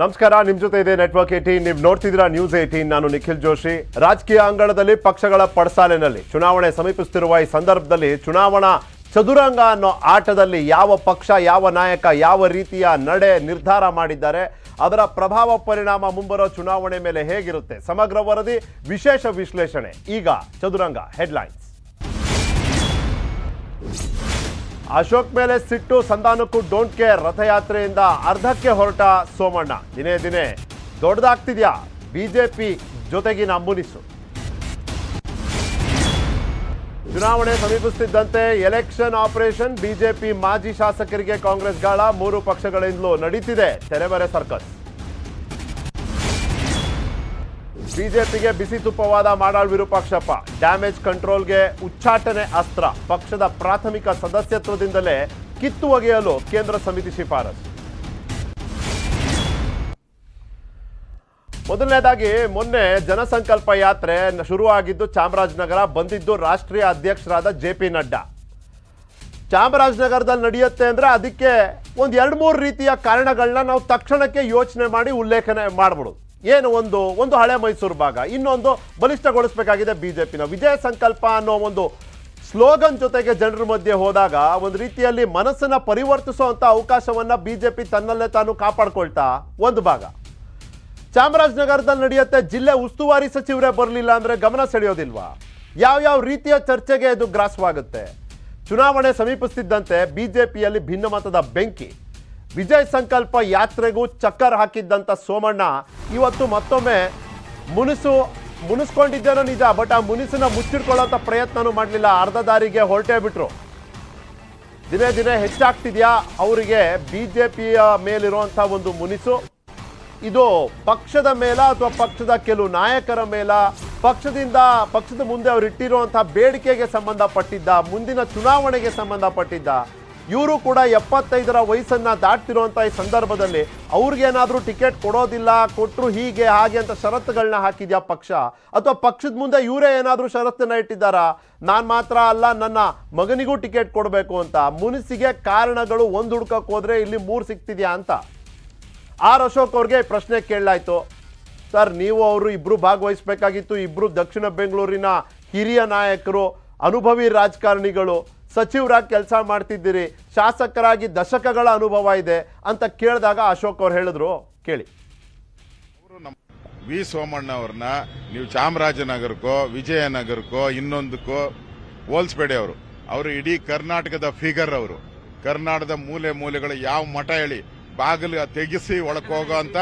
ನಮಸ್ಕಾರ ನಿಮ್ಮ ಜೊತೆ ಇದೆ ನೆಟ್ವರ್ಕ್ ಏಟೀನ್ ನೀವು ನೋಡ್ತಿದ್ದೀರಾ ನ್ಯೂಸ್ ಏಟೀನ್ ನಾನು ನಿಖಿಲ್ ಜೋಶಿ ರಾಜಕೀಯ ಅಂಗಣದಲ್ಲಿ ಪಕ್ಷಗಳ ಪಡಸಾಲಿನಲ್ಲಿ ಚುನಾವಣೆ ಸಮೀಪಿಸುತ್ತಿರುವ ಈ ಸಂದರ್ಭದಲ್ಲಿ ಚುನಾವಣಾ ಚದುರಂಗ ಅನ್ನೋ ಆಟದಲ್ಲಿ ಯಾವ ಪಕ್ಷ ಯಾವ ನಾಯಕ ಯಾವ ರೀತಿಯ ನಡೆ ನಿರ್ಧಾರ ಮಾಡಿದ್ದಾರೆ ಅದರ ಪ್ರಭಾವ ಪರಿಣಾಮ ಮುಂಬರೋ ಚುನಾವಣೆ ಮೇಲೆ ಹೇಗಿರುತ್ತೆ ಸಮಗ್ರ ವರದಿ ವಿಶೇಷ ವಿಶ್ಲೇಷಣೆ ಈಗ ಚದುರಂಗ ಹೆಡ್ಲೈನ್ಸ್ ಅಶೋಕ್ ಮೇಲೆ ಸಿಟ್ಟು ಸಂಧಾನಕ್ಕೂ ಡೋಂಟ್ ಕೇರ್ ರಥಯಾತ್ರೆಯಿಂದ ಅರ್ಧಕ್ಕೆ ಹೊರಟ ಸೋಮಣ್ಣ ದಿನೇ ದಿನೇ ದೊಡ್ಡದಾಗ್ತಿದ್ಯಾ ಬಿಜೆಪಿ ಜೊತೆಗಿನ ಮುನಿಸು ಚುನಾವಣೆ ಸಮೀಪಿಸುತ್ತಿದ್ದಂತೆ ಎಲೆಕ್ಷನ್ ಆಪರೇಷನ್ ಬಿಜೆಪಿ ಮಾಜಿ ಶಾಸಕರಿಗೆ ಕಾಂಗ್ರೆಸ್ ಗಾಳ ಮೂರು ಪಕ್ಷಗಳಿಂದಲೂ ನಡೀತಿದೆ ತೆರೆಮರೆ ಸರ್ಕಸ್ ಬಿಜೆಪಿಗೆ ಬಿಸಿ ತುಪ್ಪವಾದ ಮಾಡಾಳ್ ವಿರೂಪಾಕ್ಷಪ್ಪ ಡ್ಯಾಮೇಜ್ ಕಂಟ್ರೋಲ್ಗೆ ಉಚ್ಚಾಟನೆ ಅಸ್ತ್ರ ಪಕ್ಷದ ಪ್ರಾಥಮಿಕ ಸದಸ್ಯತ್ವದಿಂದಲೇ ಕಿತ್ತು ಒಗೆಯಲು ಕೇಂದ್ರ ಸಮಿತಿ ಶಿಫಾರಸು ಮೊದಲನೇದಾಗಿ ಮೊನ್ನೆ ಜನಸಂಕಲ್ಪ ಯಾತ್ರೆ ಶುರುವಾಗಿದ್ದು ಚಾಮರಾಜನಗರ ಬಂದಿದ್ದು ರಾಷ್ಟ್ರೀಯ ಅಧ್ಯಕ್ಷರಾದ ಜೆ ಪಿ ನಡ್ಡಾ ಚಾಮರಾಜನಗರದಲ್ಲಿ ನಡೆಯುತ್ತೆ ಅಂದರೆ ಅದಕ್ಕೆ ಒಂದು ಎರಡು ಮೂರು ರೀತಿಯ ಕಾರಣಗಳನ್ನ ನಾವು ತಕ್ಷಣಕ್ಕೆ ಯೋಚನೆ ಮಾಡಿ ಉಲ್ಲೇಖನೆ ಮಾಡ್ಬಿಡೋದು ಏನು ಒಂದು ಒಂದು ಹಳೆ ಮೈಸೂರು ಭಾಗ ಇನ್ನೊಂದು ಬಲಿಷ್ಠಗೊಳಿಸಬೇಕಾಗಿದೆ ಬಿಜೆಪಿನ ವಿಜಯ ಸಂಕಲ್ಪ ಅನ್ನೋ ಒಂದು ಸ್ಲೋಗನ್ ಜೊತೆಗೆ ಜನರ ಮಧ್ಯೆ ಹೋದಾಗ ಒಂದು ರೀತಿಯಲ್ಲಿ ಮನಸ್ಸನ್ನ ಪರಿವರ್ತಿಸುವಂತ ಅವಕಾಶವನ್ನ ಬಿಜೆಪಿ ತನ್ನಲ್ಲೇ ತಾನು ಕಾಪಾಡ್ಕೊಳ್ತಾ ಒಂದು ಭಾಗ ಚಾಮರಾಜನಗರದಲ್ಲಿ ನಡೆಯುತ್ತೆ ಜಿಲ್ಲೆ ಉಸ್ತುವಾರಿ ಸಚಿವರೇ ಬರಲಿಲ್ಲ ಅಂದ್ರೆ ಗಮನ ಸೆಳೆಯೋದಿಲ್ವಾ ಯಾವ್ಯಾವ ರೀತಿಯ ಚರ್ಚೆಗೆ ಇದು ಗ್ರಾಸವಾಗುತ್ತೆ ಚುನಾವಣೆ ಸಮೀಪಿಸುತ್ತಿದ್ದಂತೆ ಬಿಜೆಪಿಯಲ್ಲಿ ಭಿನ್ನಮತದ ಬೆಂಕಿ ವಿಜಯ್ ಸಂಕಲ್ಪ ಯಾತ್ರೆಗೂ ಚಕ್ಕರ್ ಹಾಕಿದ್ದಂಥ ಸೋಮಣ್ಣ ಇವತ್ತು ಮತ್ತೊಮ್ಮೆ ಮುನಿಸು ಮುನಿಸ್ಕೊಂಡಿದ್ದೇನೋ ನಿಜ ಬಟ್ ಆ ಮುನಿಸನ್ನ ಮುಚ್ಚಿಟ್ಕೊಳ್ಳೋಂಥ ಪ್ರಯತ್ನನೂ ಮಾಡಲಿಲ್ಲ ಅರ್ಧ ದಾರಿಗೆ ಹೊರಟೇ ಬಿಟ್ರು ದಿನೇ ದಿನೇ ಹೆಚ್ಚಾಗ್ತಿದೆಯಾ ಅವರಿಗೆ ಬಿ ಜೆ ಪಿಯ ಮೇಲಿರುವಂಥ ಒಂದು ಮುನಿಸು ಇದು ಪಕ್ಷದ ಮೇಲ ಅಥವಾ ಪಕ್ಷದ ಕೆಲವು ನಾಯಕರ ಮೇಲ ಪಕ್ಷದಿಂದ ಪಕ್ಷದ ಮುಂದೆ ಅವರು ಇಟ್ಟಿರುವಂಥ ಬೇಡಿಕೆಗೆ ಸಂಬಂಧಪಟ್ಟಿದ್ದ ಮುಂದಿನ ಚುನಾವಣೆಗೆ ಸಂಬಂಧಪಟ್ಟಿದ್ದ ಇವರು ಕೂಡ ಎಪ್ಪತ್ತೈದರ ವಯಸ್ಸನ್ನು ದಾಟ್ತಿರುವಂಥ ಈ ಸಂದರ್ಭದಲ್ಲಿ ಏನಾದರೂ ಟಿಕೆಟ್ ಕೊಡೋದಿಲ್ಲ ಕೊಟ್ಟರು ಹೀಗೆ ಹಾಗೆ ಅಂತ ಷರತ್ತುಗಳನ್ನ ಹಾಕಿದ್ಯಾ ಪಕ್ಷ ಅಥವಾ ಪಕ್ಷದ ಮುಂದೆ ಇವರೇ ಏನಾದರೂ ಷರತ್ತನ್ನು ಇಟ್ಟಿದ್ದಾರಾ ನಾನು ಮಾತ್ರ ಅಲ್ಲ ನನ್ನ ಮಗನಿಗೂ ಟಿಕೆಟ್ ಕೊಡಬೇಕು ಅಂತ ಮುನಿಸಿಗೆ ಕಾರಣಗಳು ಒಂದು ಹುಡ್ಕಕ್ಕೆ ಇಲ್ಲಿ ಮೂರು ಸಿಗ್ತಿದ್ಯಾ ಅಂತ ಆರ್ ಅಶೋಕ್ ಅವ್ರಿಗೆ ಪ್ರಶ್ನೆ ಕೇಳಲಾಯಿತು ಸರ್ ನೀವು ಅವರು ಇಬ್ಬರು ಭಾಗವಹಿಸಬೇಕಾಗಿತ್ತು ಇಬ್ಬರು ದಕ್ಷಿಣ ಬೆಂಗಳೂರಿನ ಹಿರಿಯ ನಾಯಕರು ಅನುಭವಿ ರಾಜಕಾರಣಿಗಳು ಸಚಿವರಾಗಿ ಕೆಲಸ ಮಾಡ್ತಿದ್ದೀರಿ ಶಾಸಕರಾಗಿ ದಶಕಗಳ ಅನುಭವ ಇದೆ ಅಂತ ಕೇಳಿದಾಗ ಅಶೋಕ್ ಅವರು ಹೇಳಿದ್ರು ಕೇಳಿ ವಿ ಸೋಮಣ್ಣ ಅವ್ರನ್ನ ನೀವು ಚಾಮರಾಜನಗರಕ್ಕೋ ವಿಜಯನಗರಕ್ಕೋ ಇನ್ನೊಂದಕ್ಕೋ ಹೋಲ್ಸ್ಬೇಡಿ ಅವರು ಅವರು ಇಡೀ ಕರ್ನಾಟಕದ ಫಿಗರ್ ಅವರು ಕರ್ನಾಟಕದ ಮೂಲೆ ಮೂಲೆಗಳು ಯಾವ ಮಠ ಹೇಳಿ ಬಾಗಿಲು ತೆಗೆಸಿ ಒಳಕೋಗೋ ಅಂತ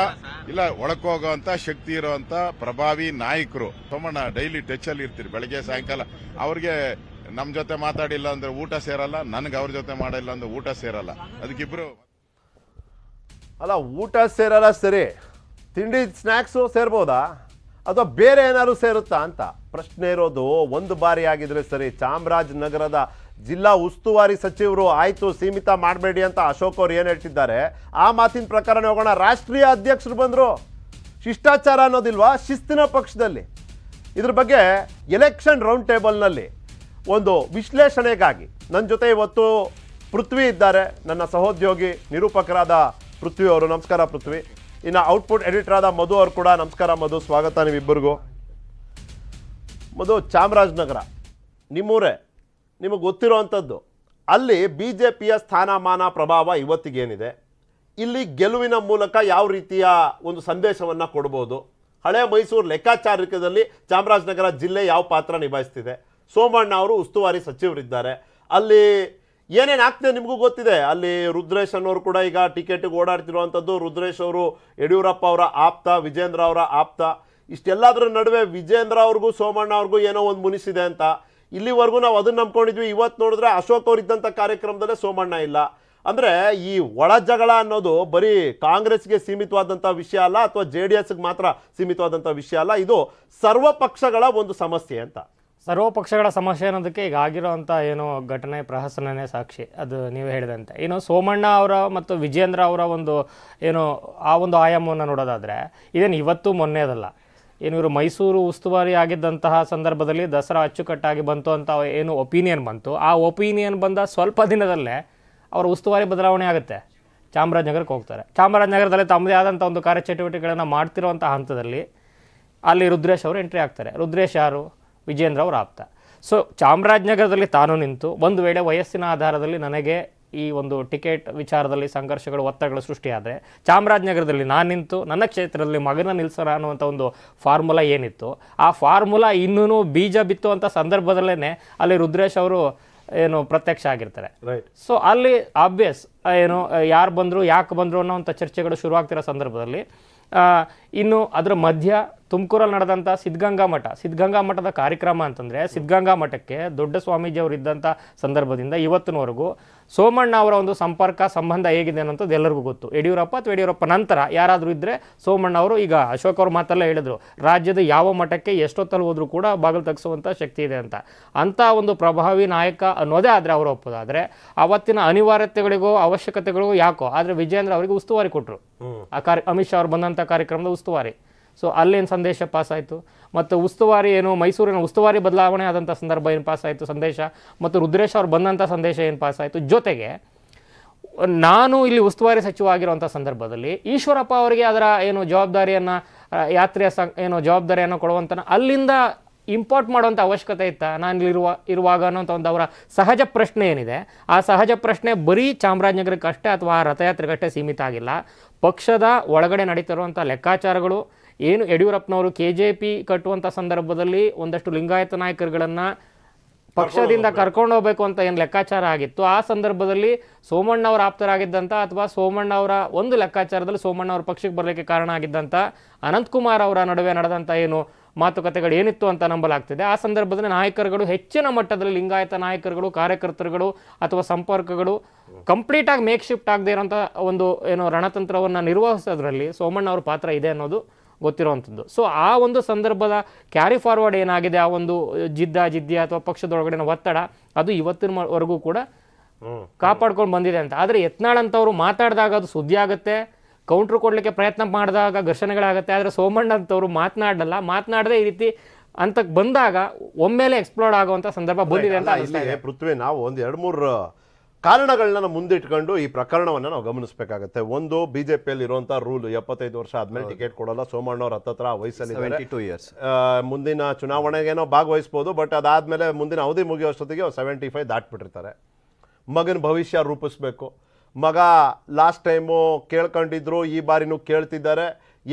ಇಲ್ಲ ಒಳಕೋಗೋ ಅಂತ ಶಕ್ತಿ ಇರೋ ಅಂತ ಪ್ರಭಾವಿ ನಾಯಕರು ಸೋಮಣ್ಣ ಡೈಲಿ ಟಚ್ ಅಲ್ಲಿ ಇರ್ತೀರಿ ಬೆಳಗ್ಗೆ ಸಾಯಂಕಾಲ ಅವ್ರಿಗೆ ನಮ್ಮ ಜೊತೆ ಮಾತಾಡಿಲ್ಲ ಅಂದ್ರೆ ಊಟ ಸೇರಲ್ಲ ನನಗೆ ಅವ್ರ ಜೊತೆ ಮಾಡಿಲ್ಲ ಅಂದ್ರೆ ಊಟ ಸೇರಲ್ಲ ಅದಕ್ಕಿಬ್ರು ಅಲ್ಲ ಊಟ ಸೇರಲ್ಲ ಸರಿ ತಿಂಡಿ ಸ್ನ್ಯಾಕ್ಸು ಸೇರ್ಬೋದಾ ಅಥವಾ ಬೇರೆ ಏನಾದ್ರು ಸೇರುತ್ತಾ ಅಂತ ಪ್ರಶ್ನೆ ಇರೋದು ಒಂದು ಬಾರಿ ಆಗಿದ್ರೆ ಸರಿ ಚಾಮರಾಜನಗರದ ಜಿಲ್ಲಾ ಉಸ್ತುವಾರಿ ಸಚಿವರು ಆಯಿತು ಸೀಮಿತ ಮಾಡಬೇಡಿ ಅಂತ ಅಶೋಕ್ ಅವ್ರು ಏನು ಹೇಳ್ತಿದ್ದಾರೆ ಆ ಮಾತಿನ ಪ್ರಕಾರ ಹೋಗೋಣ ರಾಷ್ಟ್ರೀಯ ಅಧ್ಯಕ್ಷರು ಬಂದರು ಶಿಷ್ಟಾಚಾರ ಅನ್ನೋದಿಲ್ವಾ ಶಿಸ್ತಿನ ಪಕ್ಷದಲ್ಲಿ ಇದ್ರ ಬಗ್ಗೆ ಎಲೆಕ್ಷನ್ ರೌಂಡ್ ಟೇಬಲ್ನಲ್ಲಿ ಒಂದು ವಿಶ್ಲೇಷಣೆಗಾಗಿ ನನ್ನ ಜೊತೆ ಇವತ್ತು ಪೃಥ್ವಿ ಇದ್ದಾರೆ ನನ್ನ ಸಹೋದ್ಯೋಗಿ ನಿರೂಪಕರಾದ ಪೃಥ್ವಿ ಅವರು ನಮಸ್ಕಾರ ಪೃಥ್ವಿ ಇನ್ನು ಔಟ್ಪುಟ್ ಎಡಿಟರ್ ಆದ ಮಧು ಅವರು ಕೂಡ ನಮಸ್ಕಾರ ಮಧು ಸ್ವಾಗತ ನೀವಿಬ್ಬರಿಗೂ ಮಧು ಚಾಮರಾಜನಗರ ನಿಮ್ಮೂರೇ ನಿಮಗೆ ಗೊತ್ತಿರುವಂಥದ್ದು ಅಲ್ಲಿ ಬಿ ಜೆ ಪಿಯ ಸ್ಥಾನಮಾನ ಪ್ರಭಾವ ಇವತ್ತಿಗೇನಿದೆ ಇಲ್ಲಿ ಗೆಲುವಿನ ಮೂಲಕ ಯಾವ ರೀತಿಯ ಒಂದು ಸಂದೇಶವನ್ನು ಕೊಡ್ಬೋದು ಹಳೆ ಮೈಸೂರು ಲೆಕ್ಕಾಚಾರಿಕದಲ್ಲಿ ಚಾಮರಾಜನಗರ ಜಿಲ್ಲೆ ಯಾವ ಪಾತ್ರ ನಿಭಾಯಿಸ್ತಿದೆ ಸೋಮಣ್ಣ ಅವರು ಉಸ್ತುವಾರಿ ಸಚಿವರಿದ್ದಾರೆ ಅಲ್ಲಿ ಏನೇನು ಆಗ್ತದೆ ನಿಮಗೂ ಗೊತ್ತಿದೆ ಅಲ್ಲಿ ರುದ್ರೇಶ್ ಅನ್ನೋರು ಕೂಡ ಈಗ ಟಿಕೆಟ್ಗೆ ಓಡಾಡ್ತಿರುವಂಥದ್ದು ರುದ್ರೇಶ್ ಅವರು ಯಡಿಯೂರಪ್ಪ ಅವರ ಆಪ್ತ ವಿಜೇಂದ್ರ ಅವರ ಆಪ್ತ ಇಷ್ಟೆಲ್ಲದರ ನಡುವೆ ವಿಜೇಂದ್ರ ಅವ್ರಿಗೂ ಸೋಮಣ್ಣ ಅವ್ರಿಗೂ ಏನೋ ಒಂದು ಮುನಿಸಿದೆ ಅಂತ ಇಲ್ಲಿವರೆಗೂ ನಾವು ಅದನ್ನು ನಂಬ್ಕೊಂಡಿದ್ವಿ ಇವತ್ತು ನೋಡಿದ್ರೆ ಅಶೋಕ್ ಅವ್ರು ಇದ್ದಂಥ ಕಾರ್ಯಕ್ರಮದಲ್ಲೇ ಸೋಮಣ್ಣ ಇಲ್ಲ ಅಂದರೆ ಈ ಒಳ ಜಗಳ ಅನ್ನೋದು ಬರೀ ಕಾಂಗ್ರೆಸ್ಗೆ ಸೀಮಿತವಾದಂಥ ವಿಷಯ ಅಲ್ಲ ಅಥವಾ ಜೆ ಡಿ ಎಸ್ಗೆ ಮಾತ್ರ ಸೀಮಿತವಾದಂಥ ವಿಷಯ ಅಲ್ಲ ಇದು ಸರ್ವ ಪಕ್ಷಗಳ ಒಂದು ಸಮಸ್ಯೆ ಅಂತ ಸರ್ವ ಪಕ್ಷಗಳ ಸಮಸ್ಯೆ ಅನ್ನೋದಕ್ಕೆ ಈಗ ಆಗಿರೋವಂಥ ಏನು ಘಟನೆ ಪ್ರಹಸನನೇ ಸಾಕ್ಷಿ ಅದು ನೀವು ಹೇಳಿದಂತೆ ಇನ್ನು ಸೋಮಣ್ಣ ಅವರ ಮತ್ತು ವಿಜೇಂದ್ರ ಅವರ ಒಂದು ಏನು ಆ ಒಂದು ಆಯಾಮವನ್ನು ನೋಡೋದಾದರೆ ಇದೇನು ಇವತ್ತು ಮೊನ್ನೆದಲ್ಲ ಏನು ಇವರು ಮೈಸೂರು ಉಸ್ತುವಾರಿ ಆಗಿದ್ದಂತಹ ಸಂದರ್ಭದಲ್ಲಿ ದಸರಾ ಅಚ್ಚುಕಟ್ಟಾಗಿ ಬಂತು ಅಂತ ಏನು ಒಪಿನಿಯನ್ ಬಂತು ಆ ಒಪಿನಿಯನ್ ಬಂದ ಸ್ವಲ್ಪ ದಿನದಲ್ಲೇ ಅವರ ಉಸ್ತುವಾರಿ ಬದಲಾವಣೆ ಆಗುತ್ತೆ ಚಾಮರಾಜನಗರಕ್ಕೆ ಹೋಗ್ತಾರೆ ಚಾಮರಾಜನಗರದಲ್ಲಿ ತಮ್ಮದೇ ಆದಂಥ ಒಂದು ಕಾರ್ಯಚಟುವಟಿಕೆಗಳನ್ನು ಮಾಡ್ತಿರುವಂಥ ಹಂತದಲ್ಲಿ ಅಲ್ಲಿ ರುದ್ರೇಶ್ ಅವರು ಎಂಟ್ರಿ ಆಗ್ತಾರೆ ರುದ್ರೇಶ್ ಯಾರು ವಿಜೇಂದ್ರ ಅವರ ಆಪ್ತ ಸೊ ಚಾಮರಾಜನಗರದಲ್ಲಿ ತಾನು ನಿಂತು ಒಂದು ವೇಳೆ ವಯಸ್ಸಿನ ಆಧಾರದಲ್ಲಿ ನನಗೆ ಈ ಒಂದು ಟಿಕೆಟ್ ವಿಚಾರದಲ್ಲಿ ಸಂಘರ್ಷಗಳು ಒತ್ತಡಗಳು ಸೃಷ್ಟಿಯಾದರೆ ಚಾಮರಾಜನಗರದಲ್ಲಿ ನಾನು ನಿಂತು ನನ್ನ ಕ್ಷೇತ್ರದಲ್ಲಿ ಮಗನ ನಿಲ್ಲಿಸೋಣ ಅನ್ನುವಂಥ ಒಂದು ಫಾರ್ಮುಲಾ ಏನಿತ್ತು ಆ ಫಾರ್ಮುಲಾ ಇನ್ನೂ ಬೀಜ ಬಿತ್ತುವಂಥ ಸಂದರ್ಭದಲ್ಲೇ ಅಲ್ಲಿ ರುದ್ರೇಶ್ ಅವರು ಏನು ಪ್ರತ್ಯಕ್ಷ ಆಗಿರ್ತಾರೆ ರೈಟ್ ಸೊ ಅಲ್ಲಿ ಆಬ್ವಿಯಸ್ ಏನು ಯಾರು ಬಂದರು ಯಾಕೆ ಬಂದರು ಅನ್ನೋವಂಥ ಚರ್ಚೆಗಳು ಶುರುವಾಗ್ತಿರೋ ಸಂದರ್ಭದಲ್ಲಿ ಇನ್ನು ಅದರ ಮಧ್ಯ ತುಮಕೂರಲ್ಲಿ ನಡೆದಂಥ ಸಿದ್ಧಗಂಗಾ ಮಠ ಸಿದ್ಧಗಂಗಾ ಮಠದ ಕಾರ್ಯಕ್ರಮ ಅಂತಂದರೆ ಸಿದ್ಧಗಂಗಾ ಮಠಕ್ಕೆ ದೊಡ್ಡ ಸ್ವಾಮೀಜಿ ಅವರು ಇದ್ದಂಥ ಸಂದರ್ಭದಿಂದ ಇವತ್ತಿನವರೆಗೂ ಸೋಮಣ್ಣ ಅವರ ಒಂದು ಸಂಪರ್ಕ ಸಂಬಂಧ ಹೇಗಿದೆ ಅನ್ನೋಂಥದ್ದು ಎಲ್ಲರಿಗೂ ಗೊತ್ತು ಯಡಿಯೂರಪ್ಪ ಅಥವಾ ಯಡಿಯೂರಪ್ಪ ನಂತರ ಯಾರಾದರೂ ಇದ್ದರೆ ಸೋಮಣ್ಣ ಅವರು ಈಗ ಅಶೋಕ್ ಅವ್ರ ಮಾತೆಲ್ಲ ಹೇಳಿದರು ರಾಜ್ಯದ ಯಾವ ಮಠಕ್ಕೆ ಎಷ್ಟೊತ್ತಲ್ಲಿ ಹೋದರೂ ಕೂಡ ಬಾಗಿಲು ತಗ್ಸುವಂಥ ಶಕ್ತಿ ಇದೆ ಅಂತ ಅಂಥ ಒಂದು ಪ್ರಭಾವಿ ನಾಯಕ ಅನ್ನೋದೇ ಆದರೆ ಅವರು ಒಪ್ಪೋದಾದರೆ ಅವತ್ತಿನ ಅನಿವಾರ್ಯತೆಗಳಿಗೂ ಅವಶ್ಯಕತೆಗಳಿಗೂ ಯಾಕೋ ಆದರೆ ವಿಜೇಂದ್ರ ಅವರಿಗೆ ಉಸ್ತುವಾರಿ ಕೊಟ್ಟರು ಆ ಕಾರ್ಯ ಅಮಿತ್ ಶಾ ಅವರು ಬಂದಂಥ ಕಾರ್ಯಕ್ರಮದ ಉಸ್ತುವಾರಿ ಸೊ ಅಲ್ಲೇನು ಸಂದೇಶ ಪಾಸಾಯಿತು ಮತ್ತು ಉಸ್ತುವಾರಿ ಏನು ಮೈಸೂರಿನ ಉಸ್ತುವಾರಿ ಬದಲಾವಣೆ ಆದಂಥ ಸಂದರ್ಭ ಏನು ಪಾಸಾಯಿತು ಸಂದೇಶ ಮತ್ತು ರುದ್ರೇಶ್ ಅವ್ರು ಬಂದಂಥ ಸಂದೇಶ ಏನು ಪಾಸಾಯಿತು ಜೊತೆಗೆ ನಾನು ಇಲ್ಲಿ ಉಸ್ತುವಾರಿ ಸಚಿವ ಆಗಿರುವಂಥ ಸಂದರ್ಭದಲ್ಲಿ ಈಶ್ವರಪ್ಪ ಅವರಿಗೆ ಅದರ ಏನು ಜವಾಬ್ದಾರಿಯನ್ನು ಯಾತ್ರೆಯ ಸಂ ಏನು ಜವಾಬ್ದಾರಿಯನ್ನು ಕೊಡುವಂಥ ಅಲ್ಲಿಂದ ಇಂಪೋರ್ಟ್ ಮಾಡುವಂಥ ಅವಶ್ಯಕತೆ ಇತ್ತ ನಾನು ಇಲ್ಲಿರುವ ಇರುವಾಗ ಅನ್ನೋಂಥ ಒಂದು ಅವರ ಸಹಜ ಪ್ರಶ್ನೆ ಏನಿದೆ ಆ ಸಹಜ ಪ್ರಶ್ನೆ ಬರೀ ಚಾಮರಾಜನಗರಕ್ಕಷ್ಟೇ ಅಥವಾ ಆ ರಥಯಾತ್ರೆಗಷ್ಟೇ ಸೀಮಿತ ಆಗಿಲ್ಲ ಪಕ್ಷದ ಒಳಗಡೆ ನಡೀತಿರುವಂಥ ಲೆಕ್ಕಾಚಾರಗಳು ಏನು ಯಡಿಯೂರಪ್ಪನವರು ಕೆ ಜೆ ಪಿ ಕಟ್ಟುವಂಥ ಸಂದರ್ಭದಲ್ಲಿ ಒಂದಷ್ಟು ಲಿಂಗಾಯತ ನಾಯಕರುಗಳನ್ನು ಪಕ್ಷದಿಂದ ಕರ್ಕೊಂಡು ಹೋಗಬೇಕು ಅಂತ ಏನು ಲೆಕ್ಕಾಚಾರ ಆಗಿತ್ತು ಆ ಸಂದರ್ಭದಲ್ಲಿ ಸೋಮಣ್ಣ ಅವರ ಆಪ್ತರಾಗಿದ್ದಂಥ ಅಥವಾ ಸೋಮಣ್ಣ ಅವರ ಒಂದು ಲೆಕ್ಕಾಚಾರದಲ್ಲಿ ಸೋಮಣ್ಣ ಅವರ ಪಕ್ಷಕ್ಕೆ ಬರಲಿಕ್ಕೆ ಕಾರಣ ಆಗಿದ್ದಂಥ ಅನಂತಕುಮಾರ್ ಅವರ ನಡುವೆ ನಡೆದಂಥ ಏನು ಮಾತುಕತೆಗಳು ಏನಿತ್ತು ಅಂತ ನಂಬಲಾಗ್ತಿದೆ ಆ ಸಂದರ್ಭದಲ್ಲಿ ನಾಯಕರುಗಳು ಹೆಚ್ಚಿನ ಮಟ್ಟದಲ್ಲಿ ಲಿಂಗಾಯತ ನಾಯಕರುಗಳು ಕಾರ್ಯಕರ್ತರುಗಳು ಅಥವಾ ಸಂಪರ್ಕಗಳು ಕಂಪ್ಲೀಟಾಗಿ ಮೇಕ್ ಶಿಫ್ಟ್ ಆಗದೇ ಇರೋಂಥ ಒಂದು ಏನು ರಣತಂತ್ರವನ್ನು ನಿರ್ವಹಿಸೋದ್ರಲ್ಲಿ ಸೋಮಣ್ಣ ಅವ್ರ ಪಾತ್ರ ಇದೆ ಅನ್ನೋದು ಗೊತ್ತಿರುವಂಥದ್ದು ಸೊ ಆ ಒಂದು ಸಂದರ್ಭದ ಕ್ಯಾರಿ ಫಾರ್ವರ್ಡ್ ಏನಾಗಿದೆ ಆ ಒಂದು ಜಿದ್ದ ಜಿದ್ದಿ ಅಥವಾ ಪಕ್ಷದೊಳಗಡೆ ಒತ್ತಡ ಅದು ಇವತ್ತಿನವರೆಗೂ ಕೂಡ ಕಾಪಾಡ್ಕೊಂಡು ಬಂದಿದೆ ಅಂತ ಆದರೆ ಯತ್ನಾಳ್ ಅಂತವರು ಮಾತಾಡಿದಾಗ ಅದು ಸುದ್ದಿ ಆಗುತ್ತೆ ಕೌಂಟ್ರ್ ಕೊಡಲಿಕ್ಕೆ ಪ್ರಯತ್ನ ಮಾಡಿದಾಗ ಘರ್ಷಣೆಗಳಾಗುತ್ತೆ ಆದರೆ ಸೋಮಣ್ಣ ಅಂತವರು ಮಾತನಾಡಲ್ಲ ಮಾತನಾಡದೆ ಈ ರೀತಿ ಅಂತಕ್ಕೆ ಬಂದಾಗ ಒಮ್ಮೆಲೆ ಎಕ್ಸ್ಪ್ಲೋರ್ಡ್ ಆಗುವಂಥ ಸಂದರ್ಭ ಬಂದಿದೆ ಅಂತ ಪೃಥ್ವಿ ನಾವು ಒಂದು ಎರಡು ಮೂರು ಕಾರಣಗಳನ್ನ ಮುಂದಿಟ್ಕೊಂಡು ಈ ಪ್ರಕರಣವನ್ನು ನಾವು ಗಮನಿಸಬೇಕಾಗತ್ತೆ ಒಂದು ಪಿಯಲ್ಲಿ ಇರುವಂತಹ ರೂಲ್ ಎಪ್ಪತ್ತೈದು ವರ್ಷ ಆದ್ಮೇಲೆ ಟಿಕೆಟ್ ಕೊಡಲ್ಲ ಸೋಮಣ್ಣವ್ರ ಹತ್ತತ್ರ ವಯಸ್ಸಲ್ಲಿ ಟೂ ಇಯರ್ಸ್ ಮುಂದಿನ ಚುನಾವಣೆಗೇನೋ ಭಾಗವಹಿಸ್ಬೋದು ಬಟ್ ಅದಾದ್ಮೇಲೆ ಮುಂದಿನ ಅವಧಿ ಮುಗಿಯೋಷ್ಟೊತ್ತಿಗೆ ಸೆವೆಂಟಿ ಫೈವ್ ದಾಟ್ಬಿಟ್ಟಿರ್ತಾರೆ ಮಗನ ಭವಿಷ್ಯ ರೂಪಿಸ್ಬೇಕು ಮಗ ಲಾಸ್ಟ್ ಟೈಮು ಕೇಳ್ಕೊಂಡಿದ್ರು ಈ ಬಾರಿನೂ ಕೇಳ್ತಿದ್ದಾರೆ